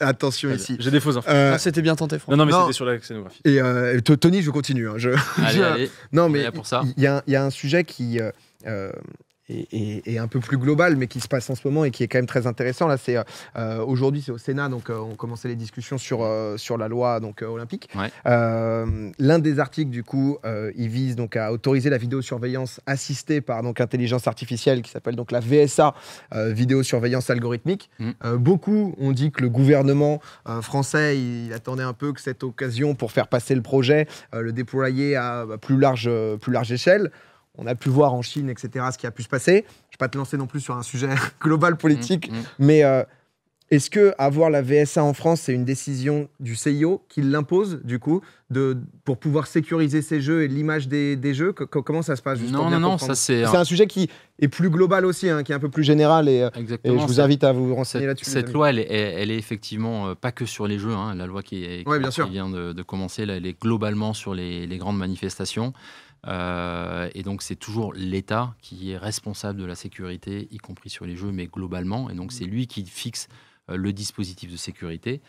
Attention ici. J'ai des fausses infos. Euh, ah, c'était bien tenté, Non, mais c'était sur la scénographie. Et euh, Tony, je continue. Hein, je... Allez, allez. Non, mais il y, y, a un sujet qui, euh, euh et, un peu plus global, mais qui se passe en ce moment et qui est quand même très intéressant. Là, c'est euh, euh, aujourd'hui, c'est au Sénat, donc euh, on commençait les discussions sur sur la loi donc olympique. L'un des articles, du coup, il vise donc à autoriser la vidéosurveillance assistée par donc intelligence artificielle, qui s'appelle donc la VSA, vidéosurveillance algorithmique. Mmh. beaucoup ont dit que le gouvernement français, il, attendait un peu que cette occasion pour faire passer le projet, le déployer à, à bah, plus large plus large échelle on a pu voir en Chine, etc., ce qui a pu se passer. Je ne vais pas te lancer non plus sur un sujet global politique, mm, mm. mais euh, est-ce que avoir la VSA en France, c'est une décision du CIO qui l'impose, du coup, pour pouvoir sécuriser ces jeux et l'image des, jeux Comment ça se passe Non, non, non, ça c'est. un sujet qui est plus global aussi, hein, qui est un peu plus général, et, euh, je vous invite à vous renseigner là-dessus. Cette loi, elle est, effectivement euh, pas que sur les jeux. Hein, la loi qui, vient de, commencer, elle est globalement sur les grandes manifestations. Euh, et donc c'est toujours l'État qui est responsable de la sécurité, y compris sur les jeux, mais globalement. Et donc mm. c'est lui qui fixe euh, le dispositif de sécurité.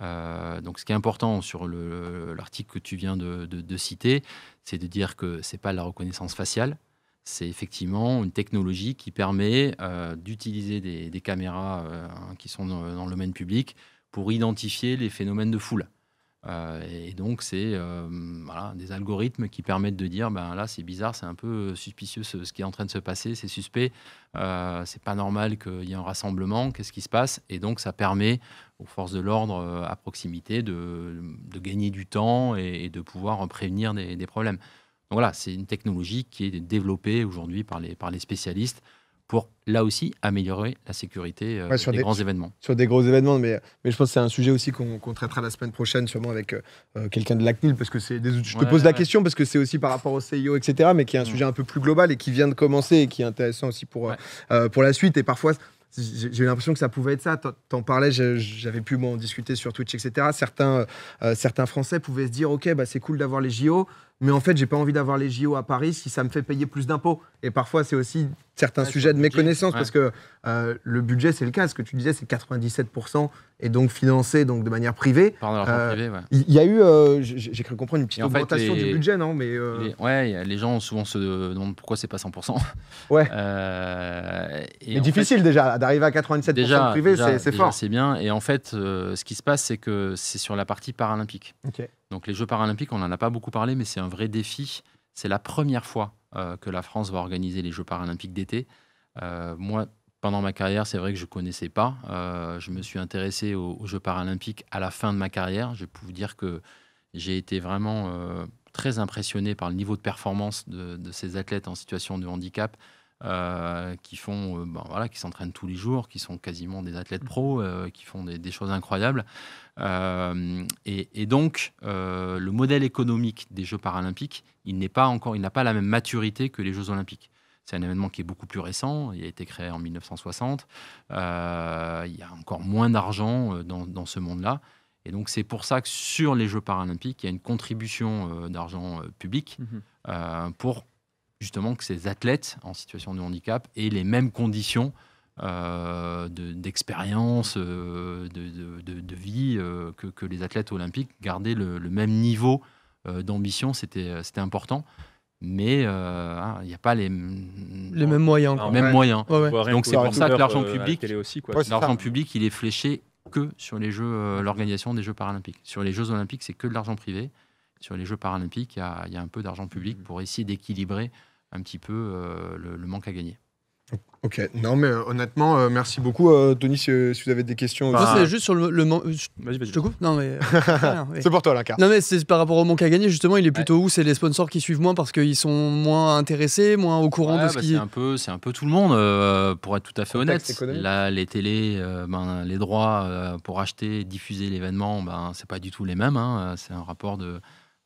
Euh, donc ce qui est important sur l'article que tu viens de, citer, c'est de dire que ce n'est pas la reconnaissance faciale, c'est effectivement une technologie qui permet d'utiliser des, caméras qui sont dans, dans le domaine public pour identifier les phénomènes de foule. Euh, et donc, c'est euh, des algorithmes qui permettent de dire ben là, c'est bizarre, c'est un peu euh, suspicieux ce, qui est en train de se passer, c'est suspect, c'est pas normal qu'il y ait un rassemblement, qu'est-ce qui se passe Et donc, ça permet aux forces de l'ordre à proximité de, gagner du temps et, de pouvoir prévenir des, des problèmes. Donc voilà, c'est une technologie qui est développée aujourd'hui par les, par les spécialistes pour là aussi améliorer la sécurité euh, sur des, grands événements. Sur des gros événements, mais, mais je pense que c'est un sujet aussi qu'on traitera la semaine prochaine, sûrement avec euh, euh, quelqu'un de la CNIL, parce que c'est des... je te pose la question parce que c'est aussi par rapport au CIO, etc., mais qui est un mm. sujet un peu plus global et qui vient de commencer et qui est intéressant aussi pour, pour la suite. Et parfois, j'ai eu l'impression que ça pouvait être ça. T'en parlais, j'avais pu m'en discuter sur Twitch, etc. Certains, certains Français pouvaient se dire, ok, bah, c'est cool d'avoir les JO, mais en fait, j'ai pas envie d'avoir les JO à Paris si ça me fait payer plus d'impôts. Et parfois, c'est aussi certains sujets de méconnaissance, parce que euh, le budget, c'est le cas. Ce que tu disais, c'est 97% et donc financé donc de manière privée. Euh, il y a eu, euh, j'ai cru comprendre, une petite augmentation du budget, non Mais les, ouais, les gens souvent se demandent pourquoi c'est pas 100%. Ouais. et Mais difficile déjà d'arriver à 97% déjà, privé, c'est fort. C'est bien. Et en fait, ce qui se passe, c'est que c'est sur la partie paralympique. OK. Donc les Jeux paralympiques, on n'en a pas beaucoup parlé, mais c'est un vrai défi. C'est la première fois euh, que la France va organiser les Jeux paralympiques d'été. Euh, moi, pendant ma carrière, c'est vrai que je ne connaissais pas. Euh, je me suis intéressé aux, Jeux paralympiques à la fin de ma carrière. Je peux vous dire que j'ai été vraiment très impressionné par le niveau de performance de ces athlètes en situation de handicap. Euh, qui font, euh, ben, voilà, qui s'entraînent tous les jours, qui sont quasiment des athlètes mmh. pros, euh, qui font des, choses incroyables. Et, donc, le modèle économique des Jeux paralympiques, il n'est pas encore, il n'a pas la même maturité que les Jeux olympiques. C'est un événement qui est beaucoup plus récent. Il a été créé en 1960. il y a encore moins d'argent dans, ce monde-là. Et donc, c'est pour ça que sur les Jeux paralympiques, il y a une contribution d'argent public mmh pour justement que ces athlètes en situation de handicap aient les mêmes conditions euh, d'expérience, euh, de, vie euh, que, les athlètes olympiques. Garder le, même niveau d'ambition, c'était important. Mais hein, il n'y a pas les, les mêmes moyens. Les mêmes moyens. Donc c'est pour ça que l'argent public, l'argent public, il est fléché que sur les jeux, l'organisation des Jeux paralympiques. Sur les Jeux olympiques, c'est que de l'argent privé. Sur les Jeux paralympiques, il y, a un peu d'argent public mhm. pour essayer d'équilibrer un petit peu euh, le, manque à gagner. Ok, non mais euh, honnêtement, euh, merci beaucoup Tony si, vous avez des questions. c'est juste sur le... manque... Je te coupe Non mais... c'est pour toi la carte. Non mais c'est par rapport au manque à gagner justement, il est plutôt où C'est les sponsors qui suivent moins parce qu'ils sont moins intéressés, moins au courant de bah, ce qui... C'est un, peu, c'est un peu tout le monde, pour être tout à fait honnête. Là, les télés, ben, les droits pour acheter, diffuser l'événement, ben, c'est pas du tout les mêmes. Hein. C'est un rapport de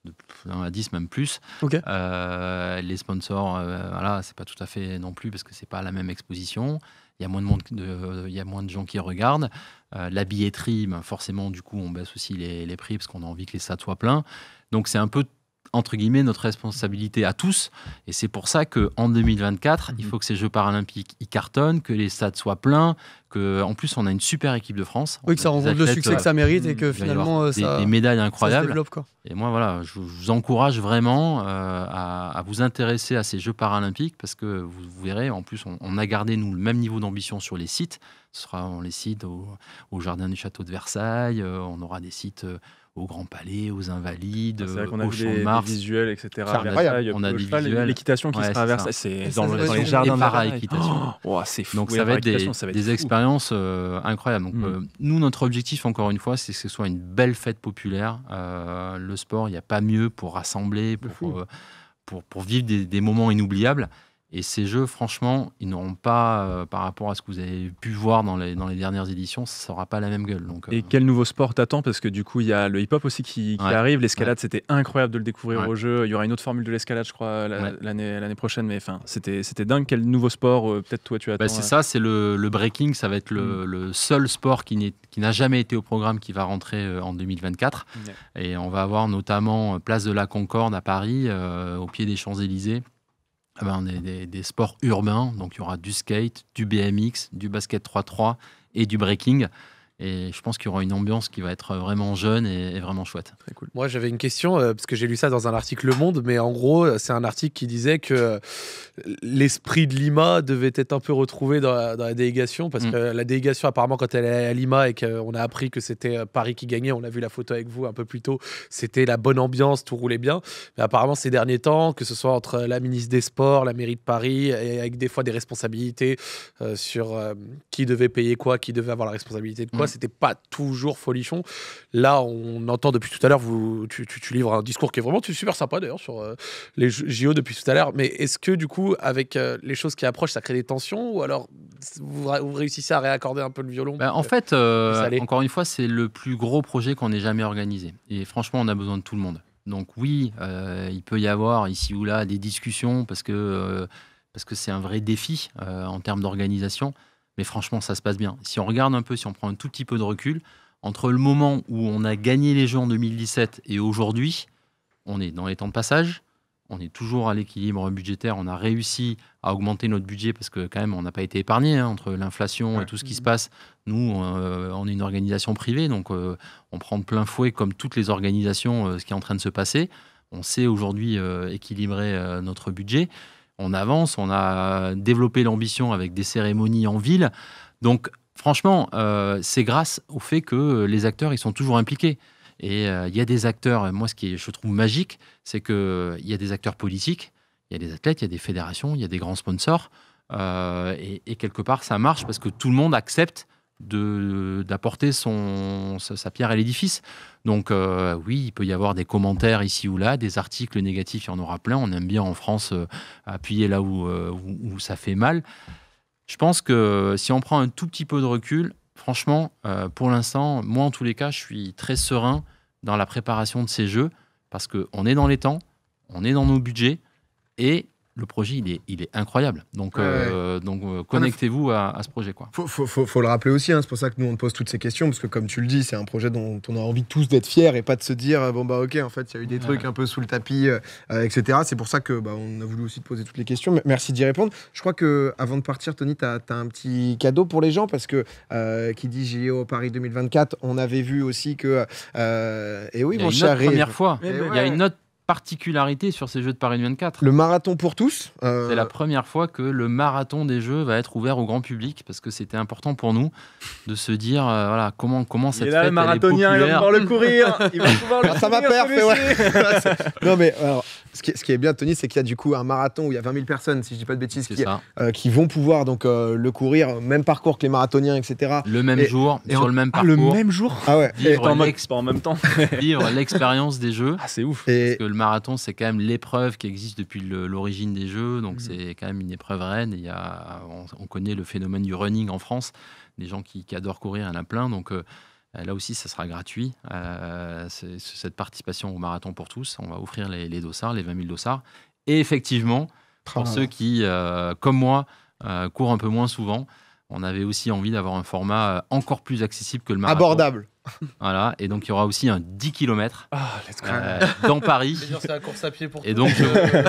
de 1 à 10, même plus. Euh, les sponsors, euh, voilà, c'est pas tout à fait non plus parce que c'est pas la même exposition. Il y a moins de monde, il y a moins de gens qui regardent. Euh, la billetterie, ben, forcément, du coup, on baisse aussi les, les prix parce qu'on a envie que les sats soient pleins. Donc c'est un peu entre guillemets notre responsabilité à tous et c'est pour ça que en 2024 il mhm. faut que ces Jeux paralympiques y cartonnent que les stades soient pleins que en plus on a une super équipe de France oui que ça rencontre le succès que ça mérite et que finalement euh, des, ça, des médailles incroyables développe, et moi voilà je, vous encourage vraiment euh, à, vous intéresser à ces Jeux paralympiques parce que vous, verrez en plus on, a gardé nous le même niveau d'ambition sur les sites ce sera on les sites au, jardin du château de Versailles euh, on aura des sites au Grand Palais, aux Invalides, aux ah, au Champ de Mars. etc. on a des L'équitation qui se traverse, c'est dans, les jardins de oh, c'est fou. Donc ça, va être, des, expériences euh, incroyables. Donc, hmm. euh, nous, notre objectif, encore une fois, c'est que ce soit une belle fête populaire. Euh, le sport, il n'y a pas mieux pour rassembler, pour, pour, vivre des moments inoubliables. Et ces jeux, franchement, ils n'auront pas, euh, par rapport à ce que vous avez pu voir dans les, dans les dernières éditions, ça sera pas la même gueule. Et euh. quel nouveau sport t'attends Parce que du coup, il y a le hip-hop aussi qui, arrive. L'escalade, c'était incroyable de le découvrir au jeu. Il y aura une autre formule de l'escalade, je crois, l'année prochaine. Mais c'était dingue. Quel nouveau sport, euh, peut-être toi, tu bah, attends bah, C'est ça, c'est le, breaking. Ça va être le, mm. le seul sport qui n'a jamais été au programme qui va rentrer en 2024. Et on va avoir notamment Place de la Concorde à Paris, au pied des Champs-Élysées. Ah ben, on est des, sports urbains. Donc il y aura du skate, du BMX, du basket 3-3 et du breaking. Et je pense qu'il y aura une ambiance qui va être vraiment jeune et, vraiment chouette. cool. Moi, j'avais une question, euh, parce que j'ai lu ça dans un article Le Monde, mais en gros, euh, c'est un article qui disait que euh, l'esprit de Lima devait être un peu retrouvé dans la, délégation, parce mm. que la délégation, apparemment, quand elle est à Lima et qu'on a appris que c'était Paris qui gagnait, on a vu la photo avec vous un peu plus tôt, c'était la bonne ambiance, tout roulait bien. Mais apparemment, ces derniers temps, que ce soit entre la ministre des Sports, la mairie de Paris, et avec des fois des responsabilités sur qui devait payer quoi, qui devait avoir la responsabilité de quoi, c'était pas toujours folichon. Là, on entend depuis tout à l'heure, vous, tu, livres un discours qui est vraiment super sympa d'ailleurs sur euh, les JO depuis tout à l'heure. Mais est-ce que du coup, avec euh, les choses qui approchent, ça crée des tensions ou alors vous, réussissez à réaccorder un peu le violon ben, En fait, euh, encore une fois, c'est le plus gros projet qu'on ait jamais organisé. Et franchement, on a besoin de tout le monde. Donc oui, il peut y avoir ici ou là des discussions parce que parce que c'est un vrai défi en termes d'organisation. Mais franchement, ça se passe bien. Si on regarde un peu, si on prend un tout petit peu de recul, entre le moment où on a gagné les Jeux en 2017 et aujourd'hui, on est dans les temps de passage. On est toujours à l'équilibre budgétaire. On a réussi à augmenter notre budget parce que quand même, on n'a pas été épargné hein, entre l'inflation et tout ce qui mm-hmm. se passe. Nous, en euh, on est une organisation privée, donc euh, on prend plein fouet, comme toutes les organisations, euh, ce qui est en train de se passer. On sait aujourd'hui équilibrer notre budget on avance, on a développé l'ambition avec des cérémonies en ville. Donc, franchement, euh, c'est grâce au fait que les acteurs, ils sont toujours impliqués. Et euh, il y a des acteurs, moi, ce qui je trouve magique, c'est qu'il y a des acteurs politiques, il y a des athlètes, il y a des fédérations, il y a des grands sponsors. Euh, et, quelque part, ça marche parce que tout le monde accepte d'apporter son sa, pierre à l'édifice. Donc euh, oui, il peut y avoir des commentaires ici ou là, des articles négatifs, il y en aura plein. On aime bien en France euh, appuyer là où, euh, où, où, ça fait mal. Je pense que si on prend un tout petit peu de recul, franchement, pour l'instant, moi en tous les cas, je suis très serein dans la préparation de ces jeux parce qu'on est dans les temps, on est dans nos budgets et le projet, il est, il est incroyable. Donc, euh, donc euh, connectez-vous à, ce projet. Il faut, le rappeler aussi, hein, c'est pour ça que nous, on pose toutes ces questions, parce que comme tu le dis, c'est un projet dont on a envie tous d'être fiers et pas de se dire, euh, bon, bah ok, en fait, il y a eu des trucs un peu sous le tapis, etc. C'est pour ça que bah, on a voulu aussi te poser toutes les questions. Merci d'y répondre. Je crois que avant de partir, Tony, tu as, un petit cadeau pour les gens, parce que qui dit JO e Paris 2024, on avait vu aussi que... et eh oui, mon cher... Première fois, il y a une note particularité sur ces jeux de Paris 24. Le marathon pour tous euh, C'est la première fois que le marathon des jeux va être ouvert au grand public parce que c'était important pour nous de se dire euh, voilà comment comment cette fête le est il va le courir, il va pouvoir le ah, Ça va perdre, non mais alors, ce qui, est bien, Tony, c'est qu'il y a du coup un marathon où il y a 20 000 personnes, si je dis pas de bêtises, euh, qui, vont pouvoir donc euh, le courir, même parcours que les marathoniens, etc. Le même jour, et sur le même parcours. Ah, le même jour Ah ouais. Vivre en, en même temps. vivre l'expérience des jeux. Ah, c'est ouf. Et parce que le marathon, c'est quand même l'épreuve qui existe depuis l'origine des jeux, donc mm. c'est quand même une épreuve reine. Il y a, on, connaît le phénomène du running en France, des gens qui, adorent courir, il y en a plein. Donc. Euh, euh, là aussi, ça sera gratuit. Euh, cette participation au marathon pour tous, on va offrir les, dossards, les 20 000 dossards. Et effectivement, pour ceux qui, euh, comme moi, courent un peu moins souvent, on avait aussi envie d'avoir un format encore plus accessible que le marathon. Abordable. Voilà, et donc il y aura aussi un 10 km ah, euh, dans Paris. C'est la course à pied pour Et donc, euh...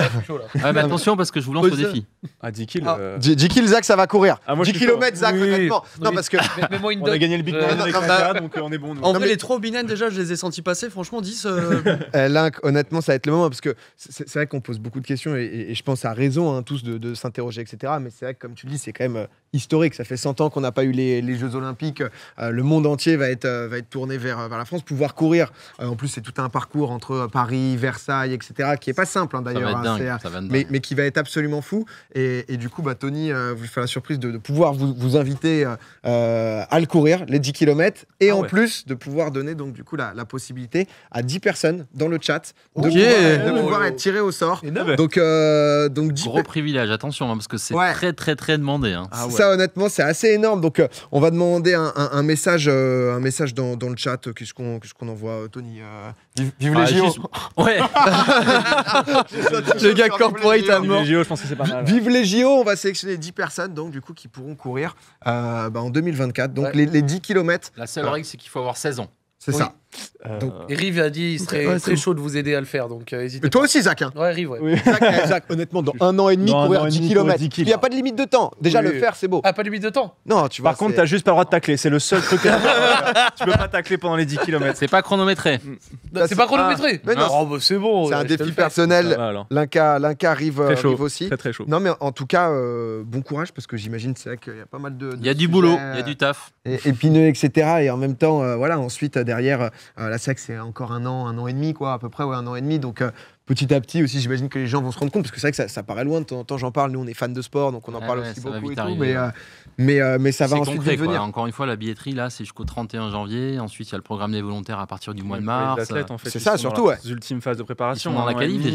ah, mais attention parce que je vous lance au défi. 10 ah, kills. 10, ah. euh. kills, Zach, ça va courir. 10 km, Zach, honnêtement. Non, parce que. Mais, une on a gagné le Big Man avec ça, donc on est bon. Nous. En vrai, les 3 binaines déjà, je les ai sentis passer. Franchement, 10. Euh, Link, eh, honnêtement, ça va être le moment parce que c'est vrai qu'on pose beaucoup de questions et, et, je pense à raison, hein, tous de, de s'interroger, etc. Mais c'est vrai que, comme tu le dis, c'est quand même historique. Ça fait 100 ans qu'on n'a pas eu les, Jeux Olympiques. Euh, le monde entier va être, euh, va être tourné euh, vers, la France. Pouvoir courir, en plus, c'est tout un parcours entre Paris, Versailles, etc., qui n'est pas simple hein, d'ailleurs, hein, mais, mais, qui va être absolument fou. Et, du coup, bah, Tony vous fait la surprise de, pouvoir vous, inviter à le courir, les 10 km, et ah en plus de pouvoir donner donc du coup la, la possibilité à 10 personnes dans le chat de oh. pouvoir, être tirées au sort. Donc, donc Gros privilège, attention, hein, parce que c'est très très très demandé. Ah ouais ça, honnêtement, c'est assez énorme. Donc, euh, on va demander un, message, euh, un message dans, le chat. Euh, qu'est-ce qu'on envoie, Tony Vive, les ah, JO Ouais Le gars corporate à mort. Vive les JO, je pense que c'est pas mal. Vive les JO, on va sélectionner 10 personnes, donc, du coup, qui pourront courir bah, en 2024. Donc, les, 10 km. La seule règle, c'est qu'il faut avoir 16 ans. C'est ça. Euh, donc, Rive a dit il serait très chaud de vous aider à le faire, donc euh, hésitez. toi aussi, Zach. Hein. Ouais, Rive, ouais. Oui. Zach, honnêtement, dans un an et demi, courir 10 km. Il n'y a pas de limite de temps. Déjà, le faire, c'est beau. Ah, pas de limite de temps Non, tu vois. Par contre, t'as juste pas le droit de tacler. C'est le seul truc. tu peux pas tacler pendant les 10 km. C'est pas chronométré. Mm. C'est pas ah, chronométré. Non, ah, bah, c'est bon. C'est un défi personnel. L'Inca, arrive aussi. Très, très chaud. Non, mais en tout cas, euh, bon courage parce que j'imagine, vrai qu'il y a pas mal de. Il y a du boulot, il y a du taf. Épineux, etc. Et en même temps, voilà, ensuite, derrière euh, la sexe c'est encore un an, un an et demi, quoi, à peu près, ou un an et demi. Donc, euh, petit à petit aussi, j'imagine que les gens vont se rendre compte, parce que c'est vrai que ça, paraît loin, de temps temps j'en parle, nous on est fans de sport, donc on en parle aussi beaucoup mais, euh, mais, euh, mais, ça va ensuite concret, Encore une fois, la billetterie, là, c'est jusqu'au 31 janvier, ensuite il y a le programme des volontaires à partir du mois de mars. En fait, c'est ça, surtout. ouais. Les ultimes phases de préparation.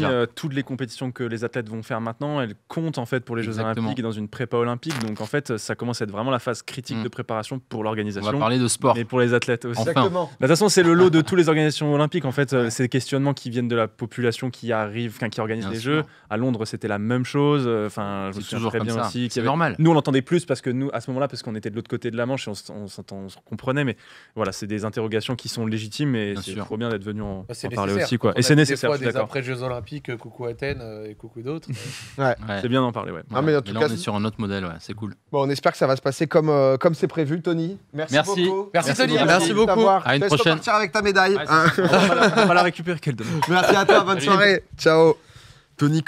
Euh, toutes les compétitions que les athlètes vont faire maintenant, elles comptent en fait pour les Jeux Olympiques et dans une prépa olympique, donc en fait ça commence à être vraiment la phase critique mm. de préparation pour l'organisation. On va parler de sport. Mais pour les athlètes aussi. Bah, de toute façon, c'est le lot de toutes les organisations olympiques, en fait, ces questionnements qui viennent de la population qui arrive arrivent, qui organise les jeux. À Londres, c'était la même chose. Euh, enfin, je me souviens très bien ça. aussi. C'est normal. Nous, on l'entendait plus parce que nous, à ce moment-là, parce qu'on était de l'autre côté de la Manche, on, s'entend on, se comprenait. Mais voilà, c'est des interrogations qui sont légitimes et c'est trop bien d'être venu en, bah, parler aussi. Quoi. Et c'est nécessaire. Des, fois, des après Jeux Olympiques, euh, coucou Athènes euh, et coucou d'autres. C'est bien d'en parler. Ouais. mais en tout cas, on est sur un autre modèle. Ouais. C'est cool. Bon, on espère que ça va se passer comme comme c'est prévu, Tony. Merci, beaucoup. Merci Tony. Merci beaucoup. À une prochaine. avec ta médaille. Hein. On va la récupérer. Merci à toi. Bonne soirée ciao Tony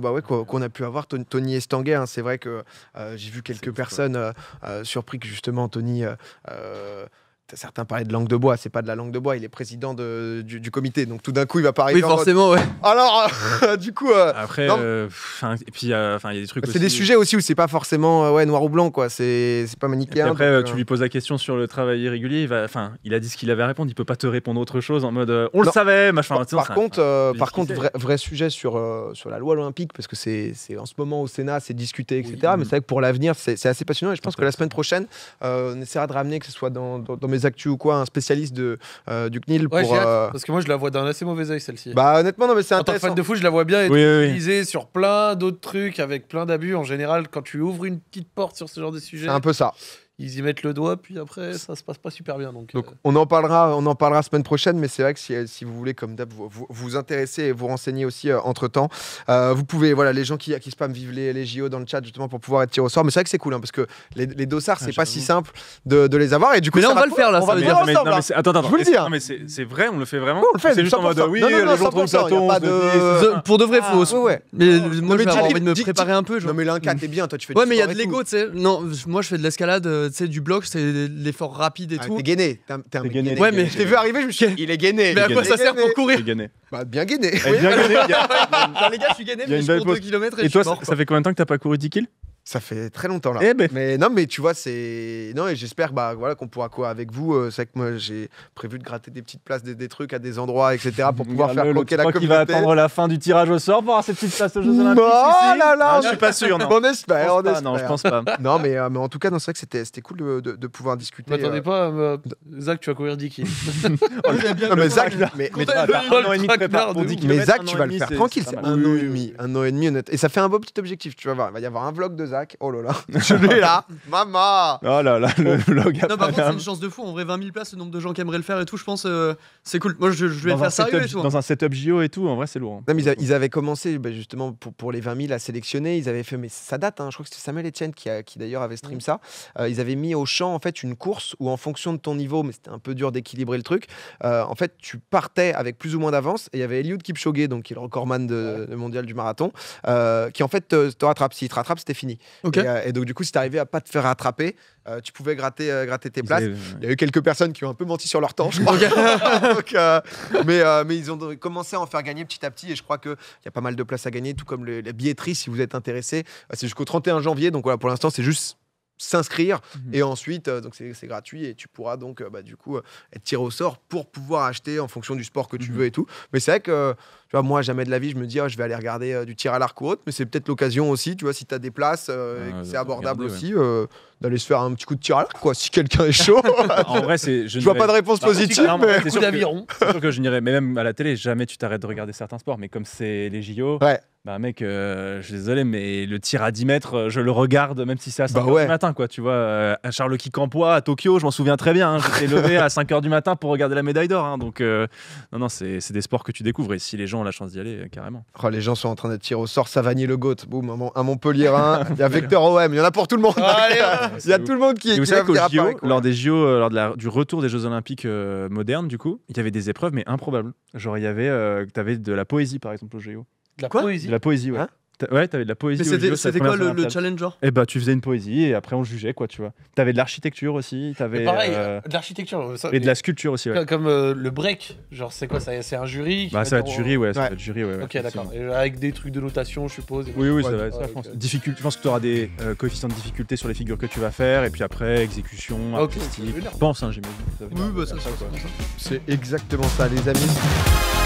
bah qu'on a pu avoir, Tony Estanguet, hein. c'est vrai que euh, j'ai vu quelques personnes euh, euh, surpris que justement Tony certains parlaient de langue de bois, c'est pas de la langue de bois, il est président du, comité, donc tout d'un coup il va pas arriver. Oui, forcément, ouais. Alors, euh, du coup. Euh, après, euh, et puis enfin il y a des trucs. Bah, c'est des sujets aussi où c'est pas forcément ouais noir ou blanc quoi, c'est pas manichéen. Après, tu lui poses la question sur le travail irrégulier, il enfin il a dit ce qu'il avait à répondre, il peut pas te répondre autre chose en mode on le savait, machin. Par, contre, par contre vrai, sujet sur sur la loi olympique parce que c'est en ce moment au Sénat c'est discuté etc. mais c'est vrai que pour l'avenir c'est assez passionnant et je pense que la semaine prochaine on essaiera de ramener que ce soit dans mes actu ou quoi, un spécialiste de, euh, du CNIL pour. Euh, parce que moi, je la vois d'un assez mauvais oeil, celle-ci. Bah, honnêtement, non, mais c'est intéressant. En tant fan de fou je la vois bien être utilisée sur plein d'autres trucs avec plein d'abus. En général, quand tu ouvres une petite porte sur ce genre de sujet. C'est un peu ça ils y mettent le doigt, puis après, ça se passe pas super bien. Donc, donc euh. on, en parlera, on en parlera semaine prochaine, mais c'est vrai que si, euh, si, vous voulez, comme d'hab, vous, vous, vous intéresser et vous renseigner aussi euh, entre temps, euh, vous pouvez, voilà, les gens qui, qui spam vivent les, JO dans le chat justement pour pouvoir être tirés au sort, mais c'est vrai que c'est cool, hein, parce que les, les dossards, ah, c'est pas si simple de, de, les avoir, et du coup, mais là, on va, le faire là, on ça veut dire. Mais, ensemble, non, mais attends, attends, je le hein. c'est vrai, on le fait vraiment. on le fait, c'est juste en mode, oui, les gens trouvent ça Pour de vrai, faux. Ah, mais moi, j'ai envie de me préparer un peu. Non, mais l'un 4 est bien, toi, tu fais Ouais, mais il y a de l'ego, tu sais. Non, moi, je fais de l'escalade sais, du bloc, c'est l'effort rapide et ah, tout. T'es gainé. T'es un... gainé. Ouais, mais je t'ai vu arriver, je me suis dit, il est gainé. Mais à quoi ça sert pour courir gainé. Bah, bien gainé. bien les gars, je suis gainé, mais je cours 2 km et, je suis toi, Et ça, ça fait combien de temps que t'as pas couru 10 kills ça fait très longtemps là. Eh ben. Mais non, mais tu vois, c'est non et j'espère bah voilà qu'on pourra quoi avec vous. Euh, c'est que moi j'ai prévu de gratter des petites places, des, des trucs à des endroits, etc. pour pouvoir faire bloquer la communauté. Qui va attendre la fin du tirage au sort pour avoir ces petites places aux Jeux Olympiques. Oh là là, ah, je suis pas sûr. Non. On espère, on espère. Non, je pense pas. non, mais, euh, mais en tout cas, c'est vrai que c'était c'était cool de, de, pouvoir discuter. attendez euh, pas, euh, Zach, tu vas courir 10 qui non, mais Zach, mais, mais, mais Zach, tu vas le faire tranquille. Un an et demi, un an et demi honnête. Et ça fait un beau petit objectif, tu vas voir. Il va y avoir un vlog de Oh là là, je l'ai là, maman. Oh là là, le oh. vlog. Non, par contre, c'est une chance de fou. En vrai, 20 000 places, le nombre de gens qui aimeraient le faire et tout, je pense, euh, c'est cool. Moi, je, vais faire sérieux Dans un setup JO et tout, en vrai, c'est lourd. Hein. ils, avaient commencé bah, justement pour, pour, les 20 000 à sélectionner. Ils avaient fait, mais ça date. Hein. je crois que c'était Samuel Etienne qui, qui d'ailleurs avait stream mm. ça. Euh, ils avaient mis au champ en fait une course où en fonction de ton niveau, mais c'était un peu dur d'équilibrer le truc. Euh, en fait, tu partais avec plus ou moins d'avance et il y avait Eliud Kipchoge, donc qui est le recordman de, mondial du marathon, qui en fait te, te rattrape. S'il te rattrape, c'était fini. Euh, et, donc, du coup, si t'arrivais à pas te faire rattraper, euh, tu pouvais gratter, euh, gratter tes places. Il y a eu quelques personnes qui ont un peu menti sur leur temps, je crois. mais, mais ils ont commencé à en faire gagner petit à petit. Et je crois qu'il y a pas mal de places à gagner, tout comme la billetterie, si vous êtes intéressé. C'est jusqu'au 31 janvier. Donc, voilà, pour l'instant, c'est juste s'inscrire mhm. et ensuite donc c'est gratuit et tu pourras donc bah, du coup être tiré au sort pour pouvoir acheter en fonction du sport que tu mhm. veux et tout mais c'est vrai que moi, jamais de la vie, je me dis, oh, je vais aller regarder euh, du tir à l'arc ou autre, mais c'est peut-être l'occasion aussi, tu vois, si tu as des places euh, ah, c'est abordable aussi, euh, d'aller se faire un petit coup de tir à l'arc, quoi, si quelqu'un est chaud. en vrai, c'est. Je, ne vois pas de réponse positive, mais. je n'irai, mais même à la télé, jamais tu t'arrêtes de regarder certains sports, mais comme c'est les JO. Ouais. Bah mec, je suis désolé, mais le tir à 10 mètres, je le regarde même si c'est à 5h bah du matin, quoi. Tu vois, à Charles Kikampois, à Tokyo, je m'en souviens très bien. Hein, J'étais levé à 5h du matin pour regarder la médaille d'or. Hein, donc, non, non, c'est des sports que tu découvres. Et si les gens la chance d'y aller, euh, carrément. Oh, les gens sont en train de tirer au sort vanier le Goat. Boum, un montpellier hein. Il y a Vector OM. Il y en a pour tout le monde. Ah, il y a tout le monde qui est. Vous savez JO, lors des JO, euh, lors de du retour des Jeux Olympiques euh, modernes, du coup, il y avait des épreuves, mais improbables. Genre, il y avait. tu avais de la poésie, par exemple, au JO. De la poésie de La poésie, ouais. Hein Ouais, t'avais de la poésie. C'était quoi le, challenge genre Eh bah, tu faisais une poésie et après on jugeait quoi, tu vois. T'avais de l'architecture aussi, t'avais. Pareil, euh, de l'architecture. Et de la sculpture aussi, ouais. Comme, euh, le break, genre c'est quoi C'est un jury Bah, ça va être jury, ouais, jury, ouais. Ok, d'accord. Avec des trucs de notation, je suppose. Oui, oui, ça va je pense. je pense que t'auras des euh, coefficients de difficulté sur les figures que tu vas faire et puis après, exécution, artistique. Je pense, hein, j'imagine. Oui, bah, ça, c'est exactement ça, les amis.